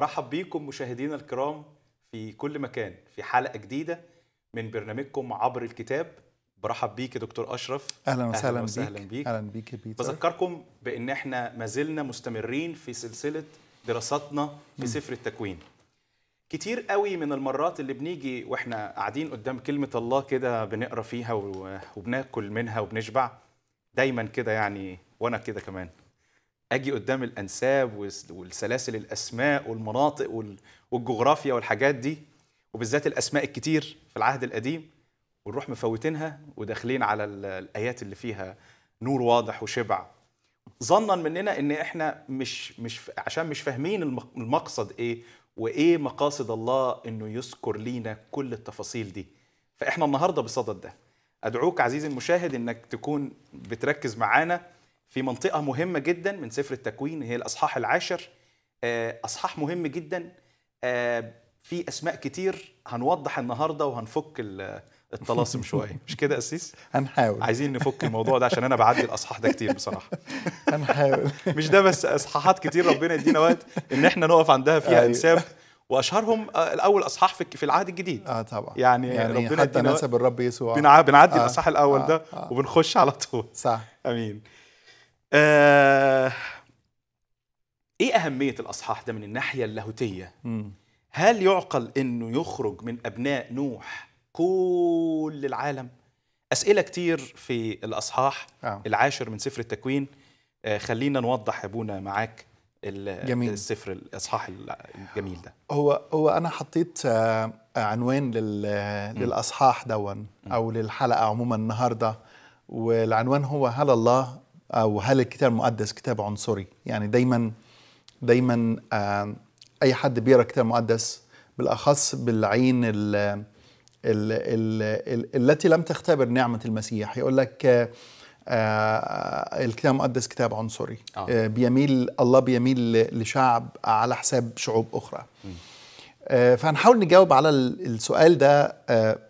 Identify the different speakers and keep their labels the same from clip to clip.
Speaker 1: برحب بيكم مشاهدينا الكرام في كل مكان في حلقه جديده من برنامجكم عبر الكتاب برحب بيك يا دكتور اشرف اهلا وسهلا بيك اهلا بيك
Speaker 2: اهلا بيك يا بيتر
Speaker 1: بذكركم بان احنا ما زلنا مستمرين في سلسله دراساتنا في م. سفر التكوين كتير قوي من المرات اللي بنيجي واحنا قاعدين قدام كلمه الله كده بنقرا فيها وبناكل منها وبنشبع دايما كده يعني وانا كده كمان اجي قدام الانساب والسلاسل الاسماء والمناطق والجغرافيا والحاجات دي وبالذات الاسماء الكتير في العهد القديم ونروح مفوتينها وداخلين على الايات اللي فيها نور واضح وشبع ظنا مننا ان احنا مش مش عشان مش فاهمين المقصد ايه وايه مقاصد الله انه يذكر لينا كل التفاصيل دي فاحنا النهارده بصدد ده ادعوك عزيزي المشاهد انك تكون بتركز معانا في منطقة مهمة جدا من سفر التكوين هي الأصحاح العاشر آه، أصحاح مهم جدا آه، في أسماء كتير هنوضح النهاردة وهنفك الطلاسم شوية مش كده أسيس؟ هنحاول عايزين نفك الموضوع ده عشان أنا بعدي الأصحاح ده كتير بصراحة
Speaker 2: هنحاول
Speaker 1: مش ده بس أصحاحات كتير ربنا يدينا وقت إن إحنا نقف عندها فيها أنساب أيوه. واشهرهم آه، الاول اصحاح في العهد الجديد اه طبعا يعني, يعني ربنا حتى نسب الرب يسوع بنعدي آه الاصحاح الاول آه ده آه وبنخش على طول صح امين آه ايه اهميه الاصحاح ده من الناحيه اللاهوتيه هل يعقل انه يخرج من ابناء نوح كل العالم اسئله كتير في الاصحاح آه. العاشر من سفر التكوين آه خلينا نوضح يا ابونا معاك جميل. السفر الاصحاح الجميل ده
Speaker 2: هو هو انا حطيت آه، عنوان لل للاصحاح دون او للحلقه عموما النهارده والعنوان هو هل الله أو هل الكتاب المقدس كتاب عنصري يعني دايما دايما آه، أي حد بيقرأ الكتاب المقدس بالأخص بالعين ال ال ال التي لم تختبر نعمة المسيح يقول لك آه، آه، الكتاب المقدس كتاب عنصري آه. بيميل الله بيميل لشعب على حساب شعوب أخرى فهنحاول نجاوب على السؤال ده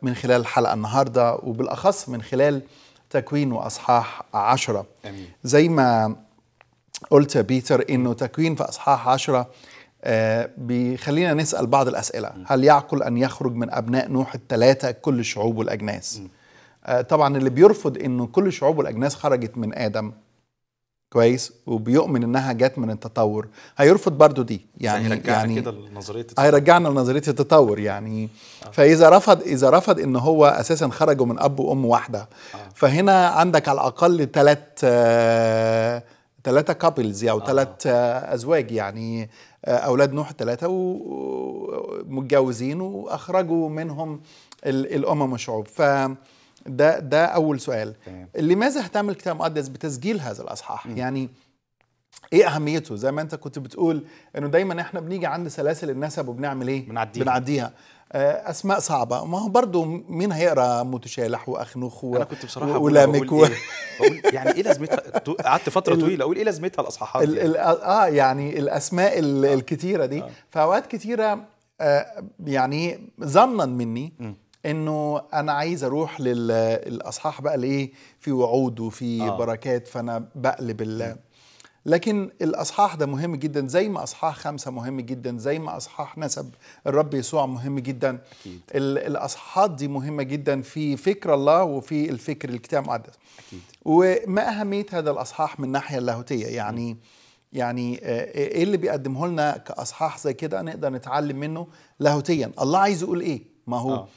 Speaker 2: من خلال الحلقه النهارده وبالاخص من خلال تكوين وأصحاح عشرة أمين. زي ما قلت بيتر إنه تكوين في أصحاح عشرة آه بيخلينا نسأل بعض الأسئلة م. هل يعقل أن يخرج من أبناء نوح الثلاثة كل الشعوب والأجناس؟ آه طبعا اللي بيرفض أنه كل الشعوب والأجناس خرجت من آدم كويس وبيؤمن انها جت من التطور هيرفض برضو دي يعني, يعني هيرجعنا يعني كده لنظريه التطور هيرجعنا لنظريه التطور يعني آه. فاذا رفض اذا رفض ان هو اساسا خرجوا من اب وام واحده آه. فهنا عندك على الاقل ثلاث ثلاثه كابلز او ثلاث آه. ازواج يعني اولاد نوح ثلاثه ومتجوزين واخرجوا منهم الامم والشعوب ف ده ده اول سؤال تمام. لماذا اهتم الكتاب المقدس بتسجيل هذا الاصحاح م. يعني ايه اهميته زي ما انت كنت بتقول انه دايما احنا بنيجي عند سلاسل النسب وبنعمل ايه بنعديها, بنعديها. آه، اسماء صعبه ما هو برضه مين هيقرا متشالح واخنوخ و... انا كنت بصراحه بقول إيه؟ بقول
Speaker 1: يعني ايه لازمتها قعدت فتره طويله اقول ايه لازمتها الاصحاحات ال... ال...
Speaker 2: آه،, اه يعني الاسماء ال... آه. الكتيره دي آه. فاوقات كتيره آه يعني ظنا مني م. انه انا عايز اروح للاصحاح بقى لايه في وعود وفي آه. بركات فانا بقلب ال لكن الاصحاح ده مهم جدا زي ما اصحاح خمسة مهم جدا زي ما اصحاح نسب الرب يسوع مهم جدا أكيد. الاصحاح دي مهمه جدا في فكر الله وفي الفكر الكتاب المقدس وما اهميه هذا الاصحاح من الناحيه اللاهوتيه يعني م. يعني آه، إيه،, ايه اللي بيقدمه لنا كاصحاح زي كده نقدر نتعلم منه لاهوتيا الله عايز يقول ايه ما هو آه.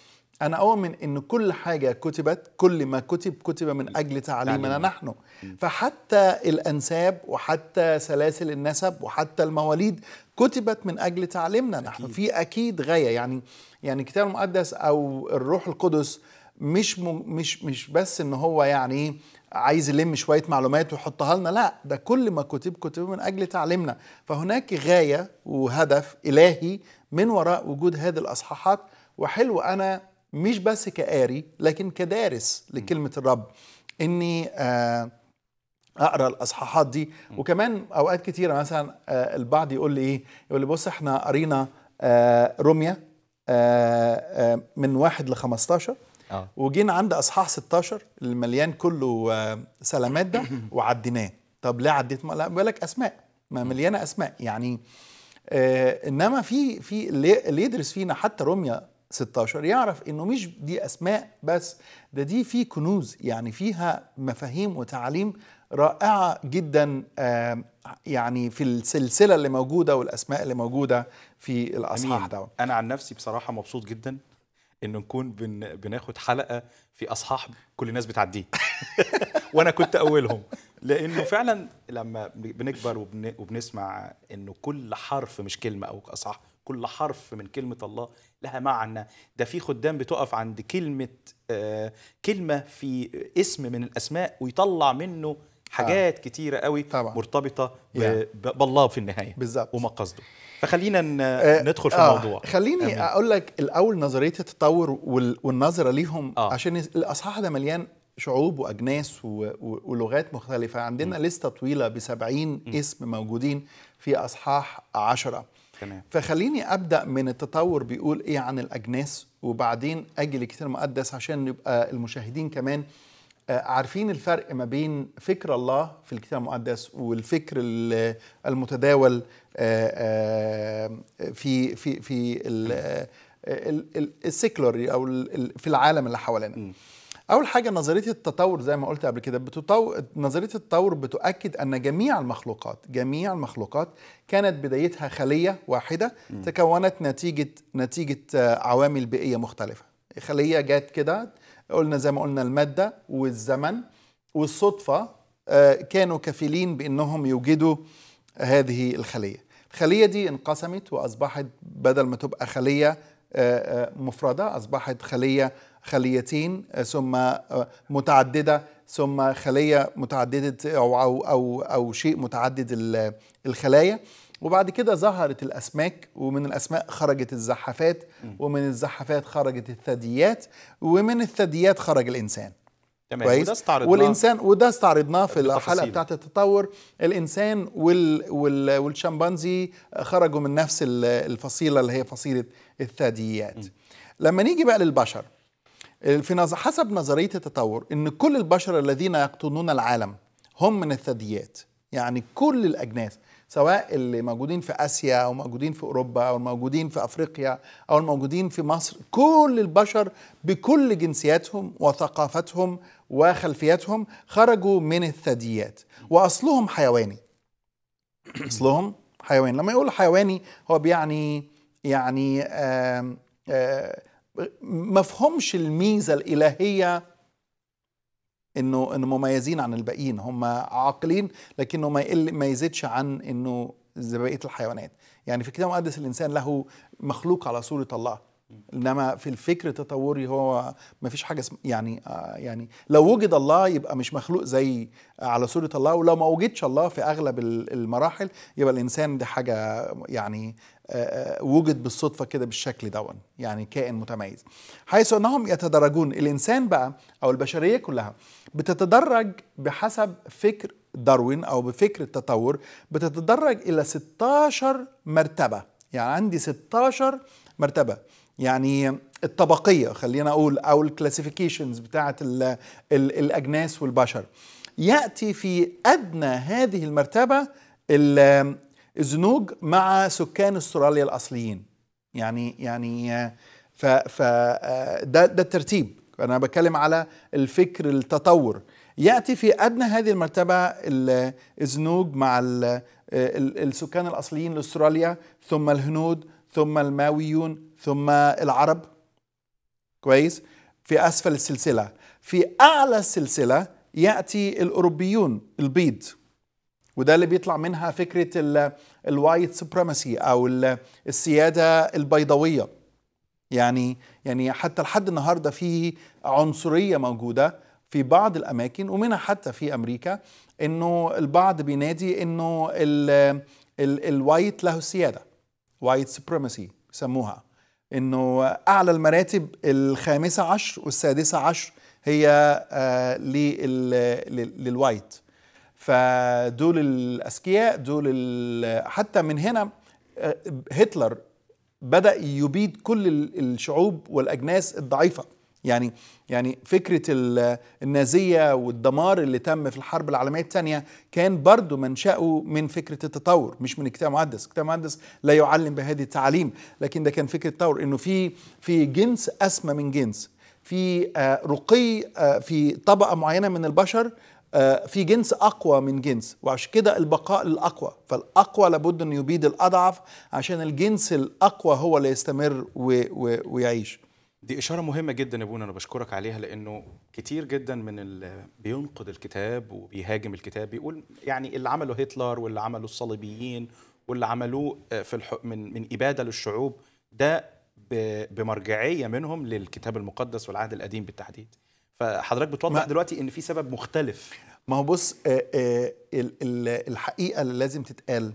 Speaker 2: أنا أؤمن أن كل حاجة كتبت كل ما كتب كتب من أجل تعليمنا نحن فحتى الأنساب وحتى سلاسل النسب وحتى المواليد كتبت من أجل تعليمنا نحن في أكيد غاية يعني يعني الكتاب المقدس أو الروح القدس مش مش مش بس ان هو يعني عايز يلم شويه معلومات ويحطها لنا لا ده كل ما كتب كتب من اجل تعليمنا فهناك غايه وهدف الهي من وراء وجود هذه الاصحاحات وحلو انا مش بس كقاري لكن كدارس لكلمة الرب إني آه، اقرا الاصحاحات دي وكمان اوقات كتيره يعني مثلا آه، البعض يقول لي ايه يقول لي بص احنا قرينا آه، روميا من واحد ل 15 وجينا عند اصحاح 16 المليان كله سلامات ده وعديناه طب ليه عديت لا بيقول لك اسماء ما مليانه اسماء يعني انما في في اللي يدرس فينا حتى روميا 16 يعرف انه مش دي اسماء بس ده دي في كنوز يعني فيها مفاهيم وتعاليم رائعه جدا آه، يعني في السلسله
Speaker 1: اللي موجوده والاسماء اللي موجوده في الاصحاح ده انا عن نفسي بصراحه مبسوط جدا ان نكون بن بناخد حلقه في اصحاح كل الناس بتعديه وانا كنت اولهم لانه فعلا لما بنكبر وبن... وبنسمع انه كل حرف مش كلمه او اصح كل حرف من كلمه الله لها معنى ده في خدام بتقف عند كلمة آه، كلمة في اسم من الأسماء ويطلع منه حاجات آه. كتيرة قوي طبعا. مرتبطة يعني. بالله في النهاية بالظبط وما قصده فخلينا آه، ندخل في آه. الموضوع خليني أمين. أقول لك الأول
Speaker 2: نظرية التطور والنظرة ليهم آه. عشان الأصحاح ده مليان شعوب وأجناس ولغات مختلفة عندنا م. لستة طويلة بسبعين م. اسم موجودين في أصحاح عشرة تمام فخليني ابدا من التطور بيقول ايه عن الاجناس وبعدين اجي للكتاب المقدس عشان نبقى المشاهدين كمان آه، عارفين الفرق ما بين فكر الله في الكتاب المقدس والفكر المتداول آه، آه، في في في السيكلوري او في العالم اللي حوالينا اول حاجه نظريه التطور زي ما قلت قبل كده بتطو... نظريه التطور بتؤكد ان جميع المخلوقات جميع المخلوقات كانت بدايتها خليه واحده م. تكونت نتيجه نتيجه آه، عوامل بيئيه مختلفه خليه جت كده قلنا زي ما قلنا الماده والزمن والصدفه آه، كانوا كفيلين بانهم يوجدوا هذه الخليه الخليه دي انقسمت واصبحت بدل ما تبقى خليه آه، مفرده اصبحت خليه خليتين آه، ثم آه، متعدده ثم خليه متعدده او او او, أو شيء متعدد الخلايا وبعد كده ظهرت الاسماك ومن الاسماك خرجت الزحافات ومن الزحافات خرجت الثدييات ومن الثدييات خرج الانسان
Speaker 1: تمام كويس؟ وده استعرضناه والانسان
Speaker 2: وده استعرضناه في الحلقه بتاعت التطور الانسان وال وال والشمبانزي خرجوا من نفس الفصيله اللي هي فصيله الثدييات لما نيجي بقى للبشر في نظر حسب نظريه التطور ان كل البشر الذين يقطنون العالم هم من الثدييات يعني كل الاجناس سواء اللي موجودين في اسيا او موجودين في اوروبا او الموجودين في افريقيا او الموجودين في مصر كل البشر بكل جنسياتهم وثقافتهم وخلفياتهم خرجوا من الثدييات واصلهم حيواني اصلهم حيواني لما يقول حيواني هو بيعني يعني آآ آآ مفهومش الميزه الالهيه انه انه مميزين عن الباقيين هم عاقلين لكنه ما يقل ما يزيدش عن انه زي بقيه الحيوانات يعني في الكتاب المقدس الانسان له مخلوق على صوره الله انما في الفكر التطوري هو ما فيش حاجه اسم يعني آه يعني لو وجد الله يبقى مش مخلوق زي على صوره الله ولو ما وجدش الله في اغلب المراحل يبقى الانسان ده حاجه يعني آه،, آه وجد بالصدفه كده بالشكل دون يعني كائن متميز حيث انهم يتدرجون الانسان بقى او البشريه كلها بتتدرج بحسب فكر داروين او بفكر التطور بتتدرج الى 16 مرتبه يعني عندي 16 مرتبه يعني الطبقيه خلينا اقول او الكلاسيفيكيشنز بتاعه الـ الـ الاجناس والبشر ياتي في ادنى هذه المرتبه الزنوج مع سكان استراليا الاصليين يعني يعني ف ف ده ده الترتيب انا بتكلم على الفكر التطور ياتي في ادنى هذه المرتبه الزنوج مع السكان الاصليين لاستراليا ثم الهنود ثم الماويون ثم العرب كويس في أسفل السلسلة في أعلى السلسلة يأتي الأوروبيون البيض وده اللي بيطلع منها فكرة الوايت سوبريمسي أو السيادة البيضاوية يعني يعني حتى لحد النهارده في عنصريه موجوده في بعض الاماكن ومنها حتى في امريكا انه البعض بينادي انه الوايت له السياده وايت سبريمسي بيسموها انه اعلى المراتب الخامسه عشر والسادسه عشر هي آه، للوايت فدول الأذكياء دول حتى من هنا آه، هتلر بدأ يبيد كل الشعوب والأجناس الضعيفة يعني يعني فكرة النازية والدمار اللي تم في الحرب العالمية الثانية كان برضو منشأه من فكرة التطور مش من كتاب مقدس كتاب مقدس لا يعلم بهذه التعاليم لكن ده كان فكرة التطور انه في في جنس اسمى من جنس في آه، رقي آه، في طبقة معينة من البشر آه، في جنس اقوى من جنس وعشان كده البقاء للاقوى فالاقوى لابد انه يبيد الاضعف عشان الجنس الاقوى هو اللي يستمر ويعيش
Speaker 1: دي إشارة مهمة جدا يا أبونا أنا بشكرك عليها لأنه كتير جدا من اللي بينقد الكتاب وبيهاجم الكتاب بيقول يعني اللي عمله هتلر واللي عمله الصليبيين واللي عملوه آه، في الح... من من إبادة للشعوب ده ب... بمرجعية منهم للكتاب المقدس والعهد القديم بالتحديد فحضرتك بتوضح دلوقتي إن في سبب مختلف ما هو بص آه، آه، الحقيقة اللي لازم تتقال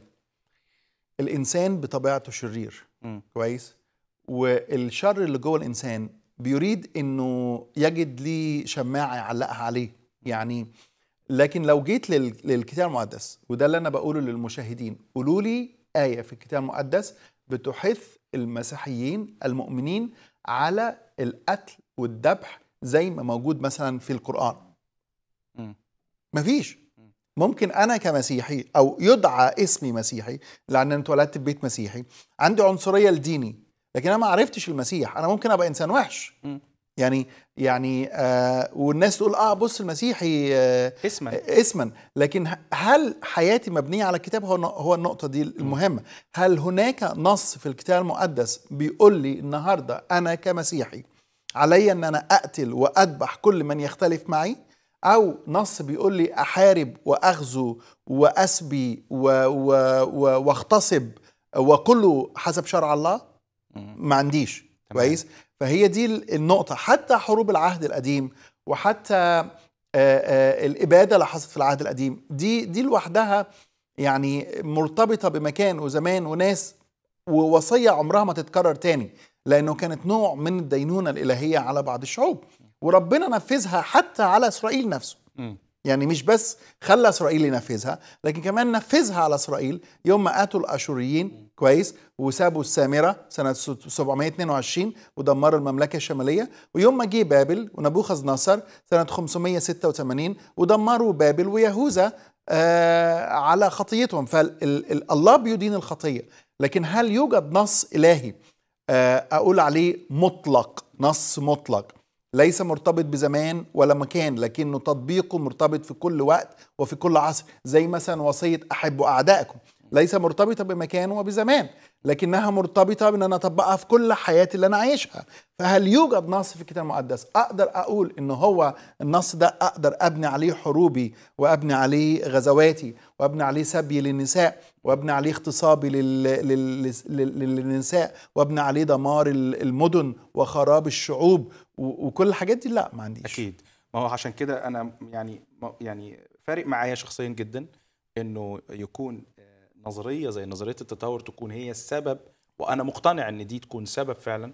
Speaker 2: الإنسان بطبيعته شرير م. كويس والشر اللي جوه الانسان بيريد انه يجد ليه شماعه يعلقها عليه يعني لكن لو جيت للكتاب المقدس وده اللي انا بقوله للمشاهدين قولوا لي ايه في الكتاب المقدس بتحث المسيحيين المؤمنين على القتل والذبح زي ما موجود مثلا في القران مفيش ممكن انا كمسيحي او يدعى اسمي مسيحي لان انا اتولدت في بيت مسيحي عندي عنصريه لديني لكن انا ما عرفتش المسيح انا ممكن ابقى انسان وحش م. يعني يعني آه والناس تقول اه بص المسيحي آه اسما آه اسما لكن هل حياتي مبنيه على الكتاب هو هو النقطه دي المهمه هل هناك نص في الكتاب المقدس بيقول لي النهارده انا كمسيحي علي ان انا اقتل واذبح كل من يختلف معي او نص بيقول لي احارب واغزو واسبي واغتصب وكله حسب شرع الله ما عنديش كويس فهي دي النقطه حتى حروب العهد القديم وحتى آآ آه، آآ آه، الاباده اللي حصلت في العهد القديم دي دي لوحدها يعني مرتبطه بمكان وزمان وناس ووصيه عمرها ما تتكرر تاني لانه كانت نوع من الدينونه الالهيه على بعض الشعوب وربنا نفذها حتى على اسرائيل نفسه م. يعني مش بس خلى اسرائيل ينفذها لكن كمان نفذها على اسرائيل يوم ما اتوا الاشوريين كويس وسابوا السامرة سنة 722 ودمروا المملكة الشمالية ويوم ما جه بابل ونبوخذ نصر سنة 586 ودمروا بابل ويهوذا آه على خطيتهم فالله بيدين الخطية لكن هل يوجد نص إلهي آه أقول عليه مطلق نص مطلق ليس مرتبط بزمان ولا مكان لكنه تطبيقه مرتبط في كل وقت وفي كل عصر زي مثلا وصية أحبوا أعدائكم ليس مرتبطه بمكان وبزمان لكنها مرتبطه بان انا اطبقها في كل حياتي اللي انا عايشها فهل يوجد نص في الكتاب المقدس اقدر اقول ان هو النص ده اقدر ابني عليه حروبي وابني عليه غزواتي وابني عليه سبي للنساء وابني عليه اغتصابي لل... لل... لل... للنساء وابني عليه دمار المدن وخراب الشعوب و... وكل الحاجات دي لا ما عنديش
Speaker 1: اكيد ما هو عشان كده انا يعني يعني فارق معايا شخصيا جدا انه يكون نظريه زي نظريه التطور تكون هي السبب وانا مقتنع ان دي تكون سبب فعلا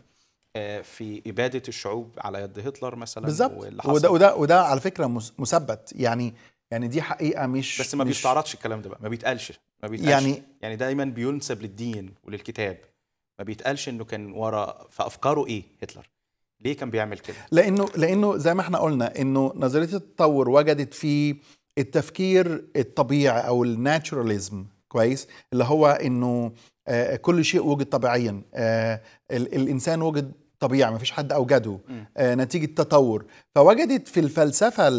Speaker 1: آه، في اباده الشعوب على يد هتلر مثلا بالظبط وده وده
Speaker 2: وده على فكره مثبت يعني
Speaker 1: يعني دي حقيقه مش بس ما مش بيستعرضش الكلام ده بقى ما بيتقالش ما بيتقالش يعني يعني دايما بينسب للدين وللكتاب ما بيتقالش انه كان ورا في افكاره ايه هتلر ليه كان بيعمل كده
Speaker 2: لانه لانه زي ما احنا قلنا انه نظريه التطور وجدت في التفكير الطبيعي او الناتشراليزم كويس اللي هو انه آه، كل شيء وجد طبيعيا آه، الانسان وجد طبيعي ما فيش حد اوجده آه، نتيجه تطور فوجدت في الفلسفه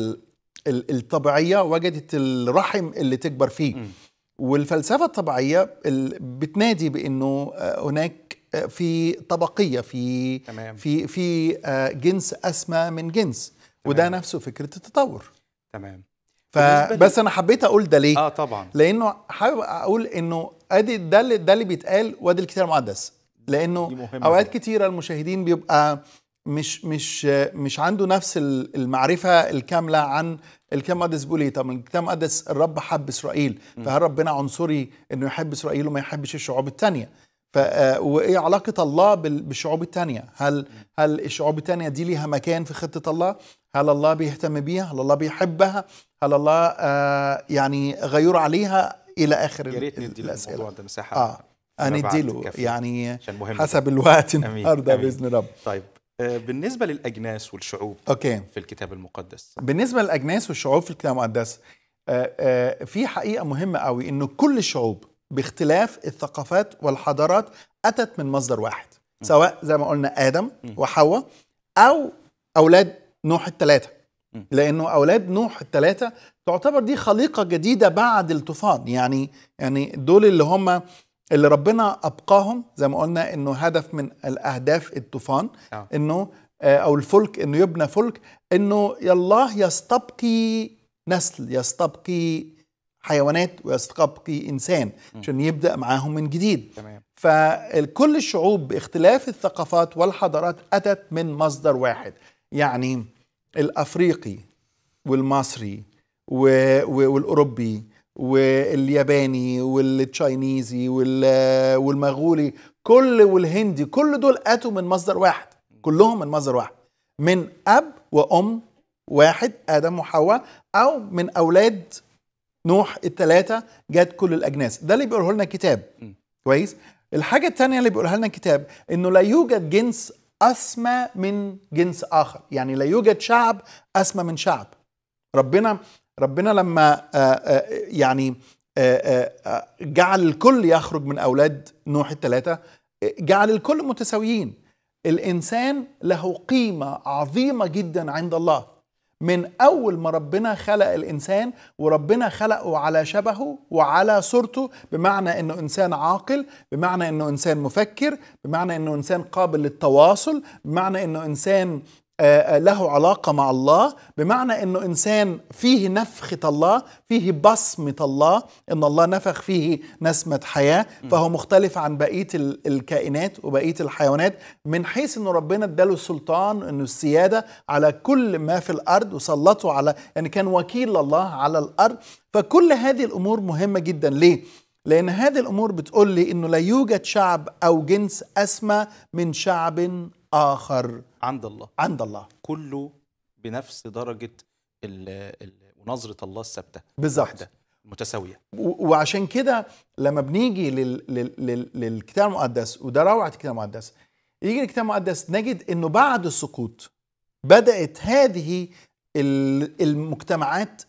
Speaker 2: الطبيعيه وجدت الرحم اللي تكبر فيه والفلسفه الطبيعيه بتنادي بانه هناك في طبقيه في تمام. في في جنس اسمى من جنس تمام. وده نفسه فكره التطور تمام فبس انا حبيت اقول ده ليه اه طبعا لانه حابب اقول انه ادي ده اللي ده اللي بيتقال وادي الكتاب المقدس لانه اوقات كتيره المشاهدين بيبقى مش مش مش عنده نفس المعرفه الكامله عن الكتاب المقدس بيقول ايه طب الكتاب المقدس الرب حب اسرائيل فهل ربنا عنصري انه يحب اسرائيل وما يحبش الشعوب الثانيه ف آه، وايه علاقه الله بالشعوب الثانيه هل هل الشعوب الثانيه دي ليها مكان في خطه الله هل الله بيهتم بيها هل الله بيحبها هل الله آه يعني غيور عليها الى اخر الاسئله
Speaker 1: يا ريت ندي الموضوع ده مساحه اه
Speaker 2: هنديله يعني حسب الوقت النهارده باذن رب
Speaker 1: طيب آه، بالنسبة للأجناس والشعوب أوكي. في الكتاب المقدس
Speaker 2: بالنسبة للأجناس والشعوب في الكتاب المقدس آه، آه، في حقيقة مهمة قوي إنه كل الشعوب باختلاف الثقافات والحضارات أتت من مصدر واحد سواء زي ما قلنا آدم وحواء أو أولاد نوح الثلاثة لانه اولاد نوح الثلاثه تعتبر دي خليقه جديده بعد الطوفان يعني يعني دول اللي هم اللي ربنا ابقاهم زي ما قلنا انه هدف من الاهداف الطوفان آه. انه آه، او الفلك انه يبنى فلك انه الله يستبقي نسل يستبقي حيوانات ويستبقي انسان عشان يبدا معاهم من جديد تمام. فكل الشعوب باختلاف الثقافات والحضارات اتت من مصدر واحد يعني الافريقي والمصري والاوروبي والياباني والتشاينيزي والمغولي كل والهندي كل دول اتوا من مصدر واحد كلهم من مصدر واحد من اب وام واحد ادم وحواء او من اولاد نوح الثلاثه جت كل الاجناس ده اللي بيقوله لنا الكتاب كويس الحاجه الثانيه اللي بيقولها لنا الكتاب انه لا يوجد جنس أسمى من جنس آخر يعني لا يوجد شعب أسمى من شعب ربنا ربنا لما آه، آه، يعني آه، جعل الكل يخرج من أولاد نوح الثلاثة جعل الكل متساويين الإنسان له قيمة عظيمة جدا عند الله من أول ما ربنا خلق الإنسان وربنا خلقه على شبهه وعلى صورته بمعنى إنه إنسان عاقل بمعنى إنه إنسان مفكر بمعنى إنه إنسان قابل للتواصل بمعنى إنه إنسان آه، آه، له علاقة مع الله بمعنى أنه إنسان فيه نفخة الله فيه بصمة الله أن الله نفخ فيه نسمة حياة فهو مختلف عن بقية الكائنات وبقية الحيوانات من حيث أنه ربنا اداله السلطان أنه السيادة على كل ما في الأرض وسلطه على يعني كان وكيل الله على الأرض فكل هذه الأمور مهمة جدا ليه؟ لأن هذه الأمور بتقول لي أنه لا يوجد شعب أو جنس أسمى من شعب آخر
Speaker 1: عند الله عند الله كله بنفس درجه ونظره الله الثابته بالظبط متساويه
Speaker 2: وعشان كده لما بنيجي لل... لل... لل... للكتاب المقدس وده روعه الكتاب المقدس يجي الكتاب المقدس نجد انه بعد السقوط بدات هذه المجتمعات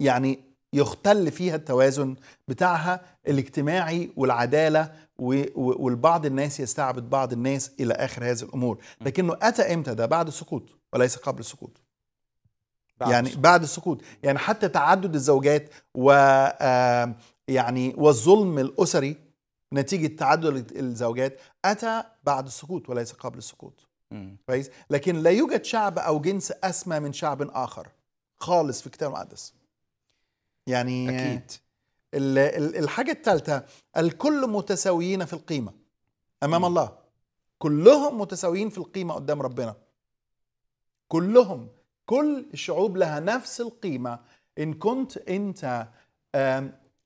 Speaker 2: يعني يختل فيها التوازن بتاعها الاجتماعي والعداله والبعض الناس يستعبد بعض الناس الى اخر هذه الامور لكنه اتى امتى ده بعد السقوط وليس قبل السقوط بعد يعني السقوط. بعد السقوط يعني حتى تعدد الزوجات و يعني والظلم الاسري نتيجه تعدد الزوجات اتى بعد السقوط وليس قبل السقوط كويس لكن لا يوجد شعب او جنس اسمى من شعب اخر خالص في الكتاب المقدس يعني اكيد الحاجة الثالثة الكل متساويين في القيمة أمام م. الله كلهم متساويين في القيمة قدام ربنا كلهم كل الشعوب لها نفس القيمة إن كنت أنت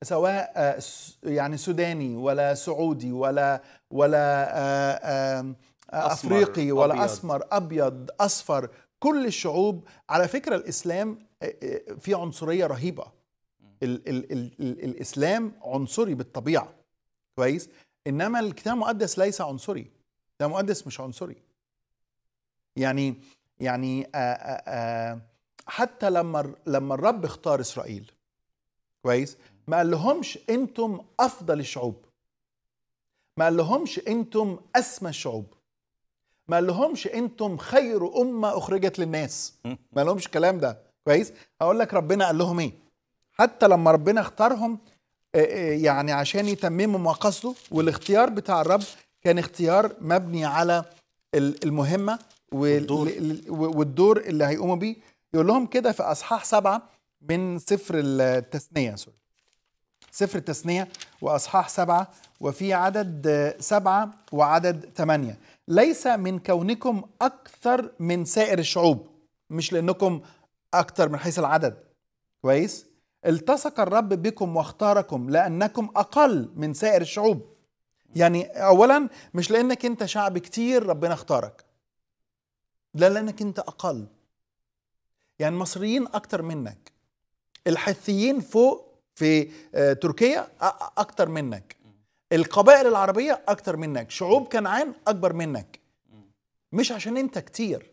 Speaker 2: سواء آه، يعني سوداني ولا سعودي ولا ولا آه، افريقي ولا أبيض. اسمر ابيض اصفر كل الشعوب على فكره الاسلام آه، في عنصريه رهيبه ال ال ال الـ الاسلام عنصري بالطبيعه كويس انما الكتاب المقدس ليس عنصري الكتاب المقدس مش عنصري يعني يعني آآ آآ حتى لما لما الرب اختار اسرائيل كويس ما قال لهمش انتم افضل الشعوب ما قال لهمش انتم اسمى الشعوب ما قال لهمش انتم خير امه اخرجت للناس ما قال لهمش الكلام ده كويس هقول لك ربنا قال لهم ايه حتى لما ربنا اختارهم آه، آه، يعني عشان يتمموا قصده والاختيار بتاع الرب كان اختيار مبني على المهمة والدور, والدور اللي هيقوموا بيه يقول لهم كده في أصحاح سبعة من سفر التثنية سوري سفر التثنية وأصحاح سبعة وفي عدد آه، سبعة وعدد ثمانية ليس من كونكم أكثر من سائر الشعوب مش لأنكم أكثر من حيث العدد كويس التصق الرب بكم واختاركم لأنكم أقل من سائر الشعوب يعني أولا مش لأنك أنت شعب كتير ربنا اختارك لا لأنك أنت أقل يعني المصريين أكتر منك الحثيين فوق في آه، تركيا أكتر منك القبائل العربية أكتر منك شعوب كنعان أكبر منك مش عشان أنت كتير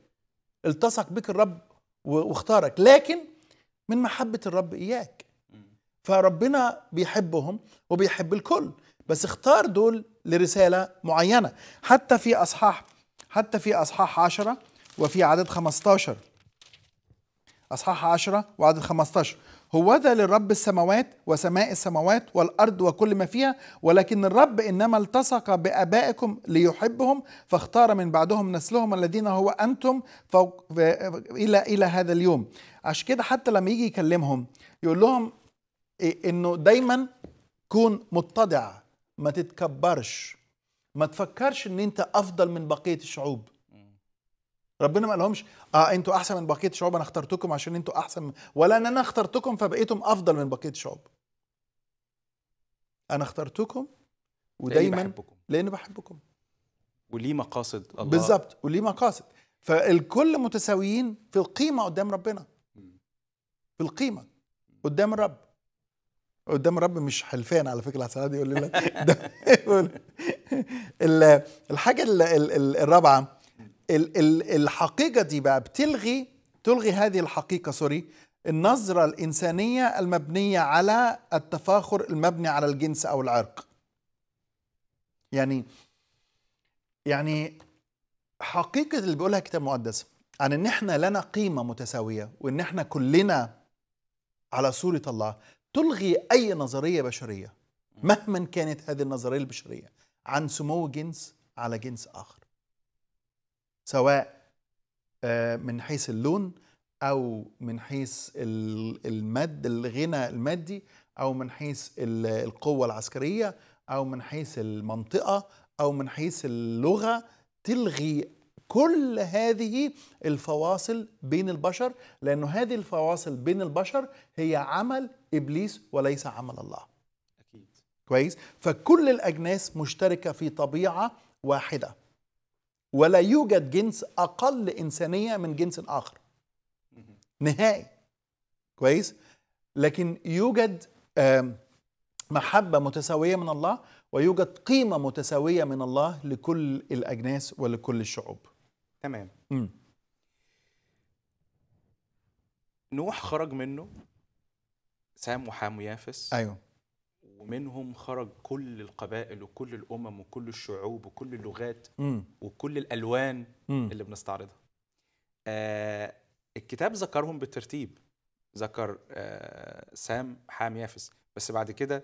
Speaker 2: التصق بك الرب واختارك لكن من محبة الرب إياك فربنا بيحبهم وبيحب الكل بس اختار دول لرسالة معينة حتى في أصحاح حتى في أصحاح عشرة وفي عدد 15 أصحاح عشرة وعدد 15 هوذا للرب السماوات وسماء السماوات والأرض وكل ما فيها ولكن الرب إنما التصق بآبائكم ليحبهم فاختار من بعدهم نسلهم الذين هو أنتم فوق إلى إلى هذا اليوم عشان كده حتى لما يجي يكلمهم يقول لهم إيه، إنه دايما كون متضع ما تتكبرش ما تفكرش إن أنت أفضل من بقية الشعوب ربنا ما قالهمش اه انتوا احسن من بقيه الشعوب انا اخترتكم عشان انتوا احسن من... ولا ان انا اخترتكم فبقيتم افضل من بقيه الشعوب انا اخترتكم ودايما لاني بحبكم, لأن بحبكم.
Speaker 1: وليه مقاصد الله
Speaker 2: بالظبط وليه مقاصد فالكل متساويين في القيمه قدام ربنا في القيمه قدام الرب قدام الرب مش حلفان على فكره عشان حد يقول لي لا الحاجه الرابعه الحقيقة دي بقى بتلغي تلغي هذه الحقيقة سوري النظرة الإنسانية المبنية على التفاخر المبني على الجنس أو العرق يعني يعني حقيقة اللي بيقولها الكتاب المقدس عن إن إحنا لنا قيمة متساوية وإن إحنا كلنا على صورة الله تلغي أي نظرية بشرية مهما كانت هذه النظرية البشرية عن سمو جنس على جنس آخر سواء آه، من حيث اللون او من حيث المد الغنى المادي او من حيث القوه العسكريه او من حيث المنطقه او من حيث اللغه تلغي كل هذه الفواصل بين البشر لانه هذه الفواصل بين البشر هي عمل ابليس وليس عمل الله اكيد كويس فكل الاجناس مشتركه في طبيعه واحده ولا يوجد جنس اقل انسانيه من جنس اخر نهائي كويس لكن يوجد محبه متساويه من الله ويوجد قيمه متساويه من الله لكل الاجناس ولكل الشعوب
Speaker 1: تمام م. نوح خرج منه سام وحام ويافس ايوه ومنهم خرج كل القبائل وكل الامم وكل الشعوب وكل اللغات م. وكل الالوان م. اللي بنستعرضها آه الكتاب ذكرهم بالترتيب ذكر آه سام حام يافس بس بعد كده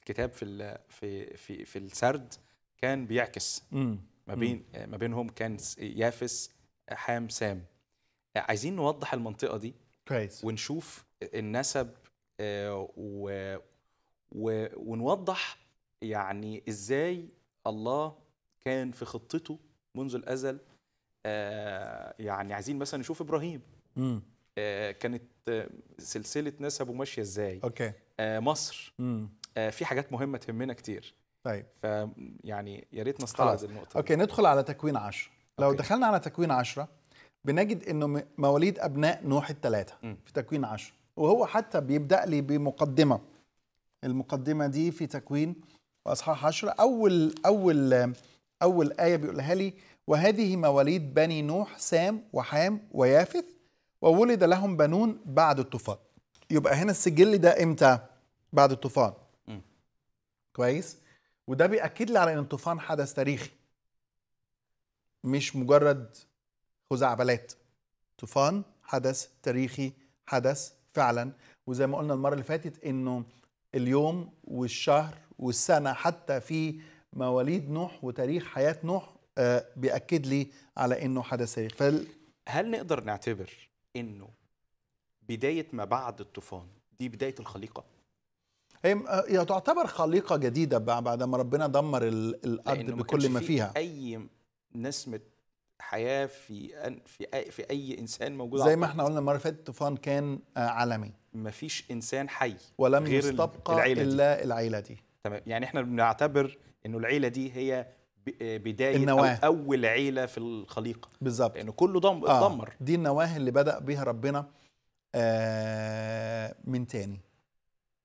Speaker 1: الكتاب في في في في السرد كان بيعكس م. ما بين آه ما بينهم كان يافس حام سام آه عايزين نوضح المنطقه دي كويس ونشوف النسب آه ونوضح يعني ازاي الله كان في خطته منذ الازل آه يعني عايزين مثلا نشوف ابراهيم امم آه كانت سلسله نسبه ماشيه ازاي اوكي آه مصر امم آه في حاجات مهمه تهمنا كتير طيب فيعني يا ريت نستعرض النقطه اوكي ندخل
Speaker 2: على تكوين 10 لو أوكي. دخلنا على تكوين 10 بنجد انه مواليد ابناء نوح الثلاثه في تكوين 10 وهو حتى بيبدا لي بمقدمه المقدمه دي في تكوين واصحاح 10 اول اول اول ايه بيقولها لي وهذه مواليد بني نوح سام وحام ويافث وولد لهم بنون بعد الطوفان يبقى هنا السجل ده امتى بعد الطوفان كويس وده بيأكد لي على ان الطوفان حدث تاريخي مش مجرد خزعبلات طوفان حدث تاريخي حدث فعلا وزي ما قلنا المره اللي فاتت انه اليوم والشهر والسنة حتى في مواليد نوح وتاريخ حياة نوح آه، بيأكد لي على أنه حدث تاريخ
Speaker 1: فال... هل نقدر نعتبر أنه بداية ما بعد الطوفان دي بداية الخليقة؟
Speaker 2: هي آه، تعتبر خليقة جديدة بعد ما ربنا دمر الأرض بكل ما فيها
Speaker 1: أي نسمة حياه في أن في أي في اي انسان موجود زي ما
Speaker 2: احنا قلنا المره اللي فاتت الطوفان كان آه، عالمي مفيش
Speaker 1: انسان حي ولم غير يستبقى العيلة الا
Speaker 2: دي. العيله دي
Speaker 1: تمام يعني احنا بنعتبر انه العيله دي هي آه، بدايه النواة. أو اول عيله في الخليقه بالظبط لانه كله ضم آه. اتدمر
Speaker 2: دي النواه اللي بدا بها ربنا آه من تاني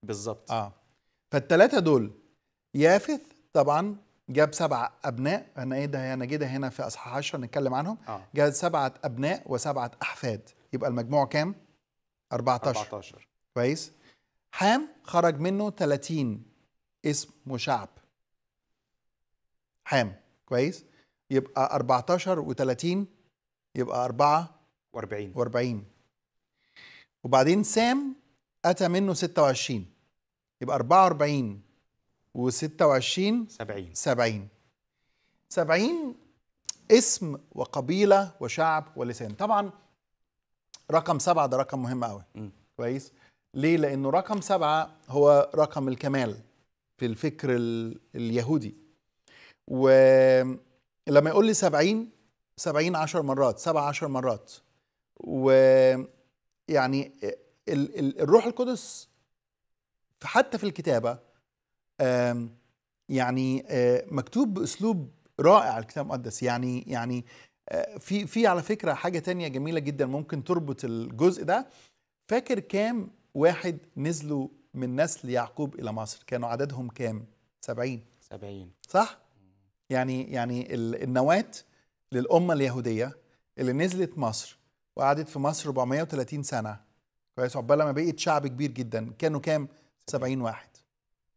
Speaker 2: بالظبط اه فالثلاثه دول يافث طبعا جاب سبع أبناء أنا إيه ده أنا جده هنا في أصحاح 10 نتكلم عنهم آه. جاب سبعة أبناء وسبعة أحفاد يبقى المجموع كام؟ 14 14 كويس حام خرج منه 30 اسم وشعب حام كويس يبقى 14 و30 يبقى 4 و40 وبعدين سام أتى منه 26 يبقى 44 و26 70 70 70 اسم وقبيلة وشعب ولسان طبعا رقم سبعة ده رقم مهم قوي كويس ليه لأنه رقم سبعة هو رقم الكمال في الفكر اليهودي ولما يقول لي 70 70 10 مرات سبع 10 مرات ويعني الروح القدس حتى في الكتابة يعني مكتوب باسلوب رائع الكتاب المقدس يعني يعني في في على فكره حاجه تانية جميله جدا ممكن تربط الجزء ده فاكر كام واحد نزلوا من نسل يعقوب الى مصر كانوا عددهم كام 70 70 صح يعني يعني النواه للامه اليهوديه اللي نزلت مصر وقعدت في مصر 430 سنه كويس عقبال ما بقيت شعب كبير جدا كانوا كام 70 واحد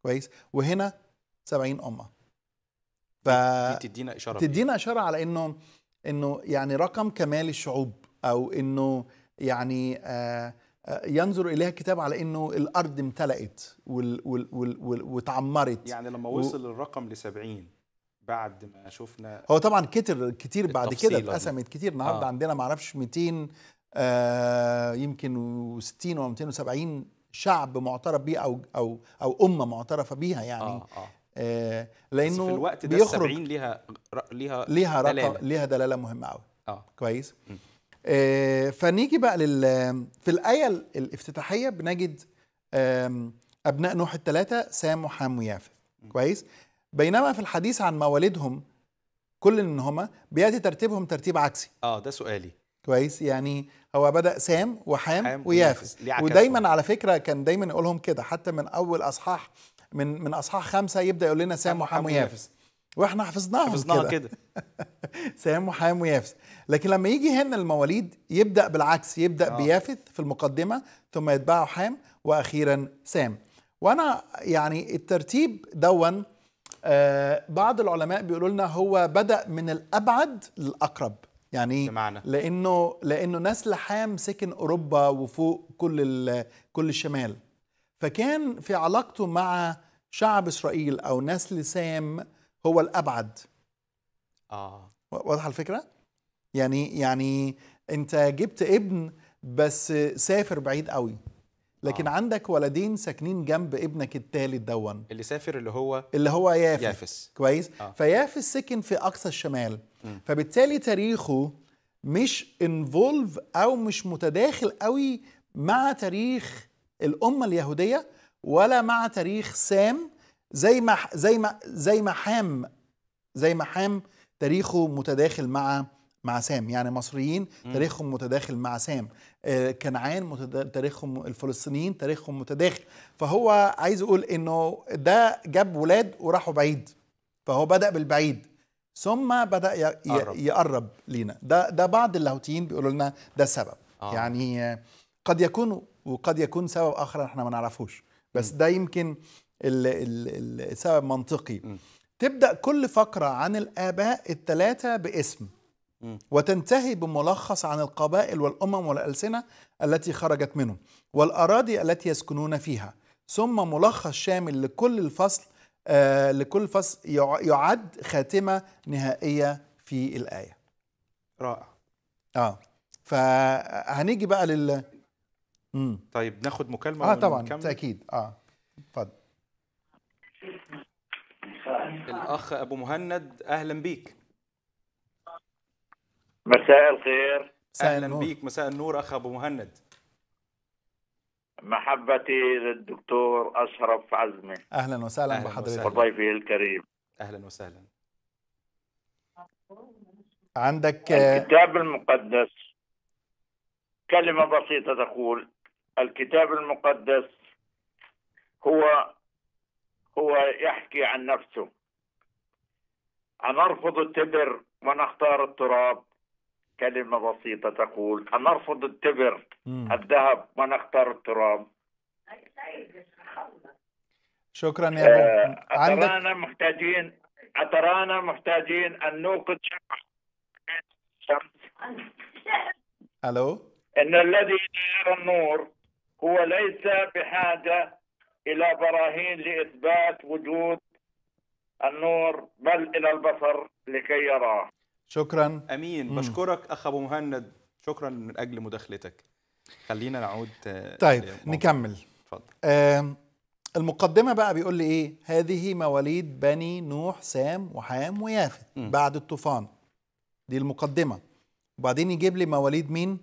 Speaker 2: كويس وهنا 70 امه
Speaker 1: ف تدينا اشاره تدينا
Speaker 2: اشاره على انه انه يعني رقم كمال الشعوب او انه يعني آه, آه، ينظر اليها الكتاب على انه الارض امتلأت وتعمرت واتعمرت يعني لما وصل
Speaker 1: و... الرقم ل 70 بعد ما شفنا هو
Speaker 2: طبعا كتر كتير بعد كده اتقسمت كتير النهارده آه. عندنا ما اعرفش 200 آه يمكن و60 و270 شعب معترف بيه او او او امه معترفه بيها يعني آه آه. آه لانه في الوقت ده بيخرج
Speaker 1: ليها ليها ليها دلالة. رقم ليها دلاله مهمه قوي اه
Speaker 2: كويس آه فنيجي بقى لل في الايه الافتتاحيه بنجد ابناء نوح الثلاثه سام وحام ويافث كويس بينما في الحديث عن مواليدهم كل ان هما بياتي ترتيبهم ترتيب عكسي
Speaker 1: اه ده سؤالي
Speaker 2: كويس يعني هو بدا سام وحام ويافس ودايما على فكره كان دايما يقولهم كده حتى من اول اصحاح من من اصحاح خمسه يبدا يقول لنا سام وحام ويافس واحنا حفظناها حفظناها كده سام وحام ويافس لكن لما يجي هنا المواليد يبدا بالعكس يبدا آه. بيافث في المقدمه ثم يتبعه حام واخيرا سام وانا يعني الترتيب دون آه بعض العلماء بيقولوا لنا هو بدا من الابعد للاقرب يعني بمعنى. لانه لانه نسل حام سكن اوروبا وفوق كل كل الشمال فكان في علاقته مع شعب اسرائيل او نسل سام هو الابعد اه واضحه الفكره يعني يعني انت جبت ابن بس سافر بعيد قوي لكن آه. عندك ولدين ساكنين جنب ابنك الثالث دون
Speaker 1: اللي سافر اللي هو اللي هو يافس, يافس.
Speaker 2: كويس آه. فيافس سكن في اقصى الشمال م. فبالتالي تاريخه مش انفولف او مش متداخل قوي مع تاريخ الامه اليهوديه ولا مع تاريخ سام زي ما زي ما زي ما حام زي ما حام تاريخه متداخل مع مع سام يعني مصريين تاريخهم متداخل مع سام آه، كنعان تاريخهم الفلسطينيين تاريخهم متداخل فهو عايز يقول انه ده جاب ولاد وراحوا بعيد فهو بدا بالبعيد ثم بدا يقرب, يقرب لينا ده ده بعض اللاهوتيين بيقولوا لنا ده سبب آه. يعني قد يكون وقد يكون سبب اخر احنا ما نعرفوش بس م. ده يمكن السبب منطقي م. تبدا كل فقره عن الاباء الثلاثه باسم وتنتهي بملخص عن القبائل والأمم والألسنة التي خرجت منهم والأراضي التي يسكنون فيها ثم ملخص شامل لكل الفصل آه لكل فصل يعد خاتمة نهائية في الآية رائع آه فهنيجي بقى لل
Speaker 1: مم. طيب ناخد مكالمة اه طبعا
Speaker 2: تأكيد اه اتفضل
Speaker 1: الأخ أبو مهند أهلا بيك مساء الخير اهلا بك بيك مساء النور اخ ابو مهند
Speaker 2: محبتي
Speaker 1: للدكتور اشرف عزمي اهلا وسهلا أهلاً بحضرتك وضيفي الكريم اهلا وسهلا
Speaker 2: عندك الكتاب
Speaker 1: المقدس كلمة بسيطة تقول الكتاب المقدس هو هو يحكي عن نفسه أنرفض التبر ونختار التراب كلمة بسيطة تقول نرفض التبر الذهب ونختار التراب
Speaker 2: شكرا يا آه، أبو آه أترانا
Speaker 1: محتاجين أترانا محتاجين أن نوقد ألو إن الذي يرى النور هو ليس بحاجة إلى براهين لإثبات وجود النور بل إلى البصر لكي يراه شكرا امين بشكرك اخ ابو مهند شكرا من اجل مداخلتك خلينا نعود آه، طيب نكمل
Speaker 2: اتفضل المقدمة بقى بيقول لي إيه؟ هذه مواليد بني نوح سام وحام ويافت بعد الطوفان. دي المقدمة. وبعدين يجيب لي مواليد مين؟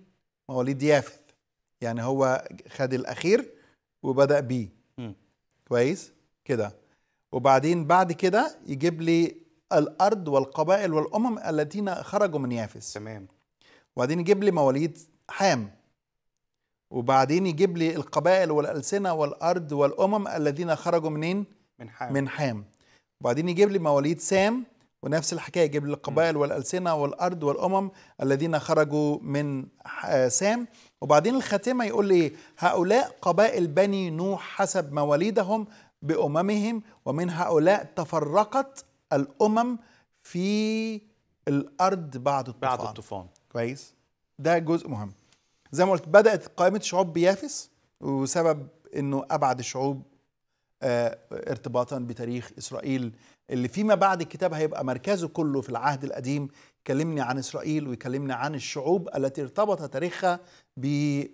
Speaker 2: مواليد يافت. يعني هو خد الأخير وبدأ بيه. كويس؟ كده. وبعدين بعد كده يجيب لي الارض والقبائل والامم الذين خرجوا من يافس تمام وبعدين يجيب لي مواليد حام وبعدين يجيب لي القبائل والالسنه والارض والامم الذين خرجوا منين من حام من حام وبعدين يجيب لي مواليد سام ونفس الحكايه يجيب لي القبائل والالسنه والارض والامم الذين خرجوا من آه، سام وبعدين الخاتمه يقول لي هؤلاء قبائل بني نوح حسب مواليدهم بأممهم ومن هؤلاء تفرقت الامم في الارض بعد الطوفان بعد الطوفان كويس ده جزء مهم زي ما قلت بدات قائمه الشعوب بيافس وسبب انه ابعد الشعوب آه ارتباطا بتاريخ اسرائيل اللي فيما بعد الكتاب هيبقى مركزه كله في العهد القديم يكلمني عن اسرائيل ويكلمني عن الشعوب التي ارتبط تاريخها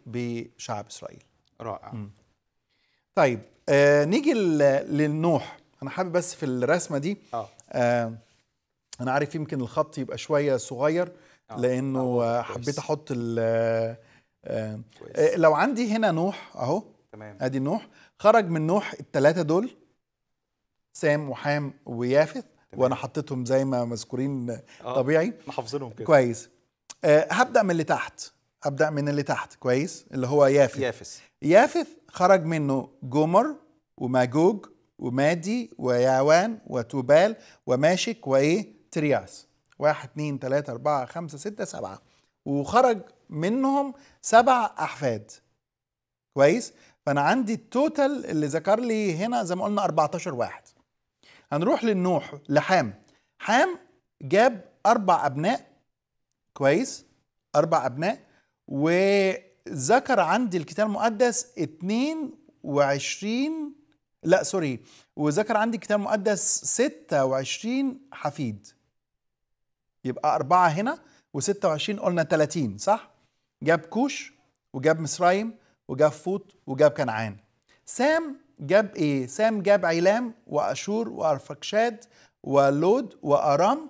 Speaker 2: بشعب اسرائيل رائع م. طيب آه نيجي للنوح انا حابب بس في الرسمه دي آه. آه، انا عارف يمكن الخط يبقى شويه صغير آه، لانه آه، حبيت احط ال لو عندي هنا نوح اهو تمام ادي نوح خرج من نوح الثلاثه دول سام وحام ويافث وانا حطيتهم زي ما مذكورين طبيعي محافظينهم كده كويس أه هبدا من اللي تحت هبدا من اللي تحت كويس اللي هو يافث يافث يافث خرج منه جومر وماجوج ومادي ويعوان وتوبال وماشك وايه ترياس واحد اثنين ثلاثة اربعة خمسة ستة سبعة وخرج منهم سبع احفاد كويس فانا عندي التوتال اللي ذكر لي هنا زي ما قلنا 14 واحد هنروح للنوح لحام حام جاب اربع ابناء كويس اربع ابناء وذكر عندي الكتاب المقدس 22 لا سوري وذكر عندي كتاب مقدس 26 حفيد يبقى أربعة هنا و26 قلنا 30 صح؟ جاب كوش وجاب مصرايم وجاب فوط وجاب كنعان سام جاب ايه؟ سام جاب عيلام واشور وارفكشاد ولود وارام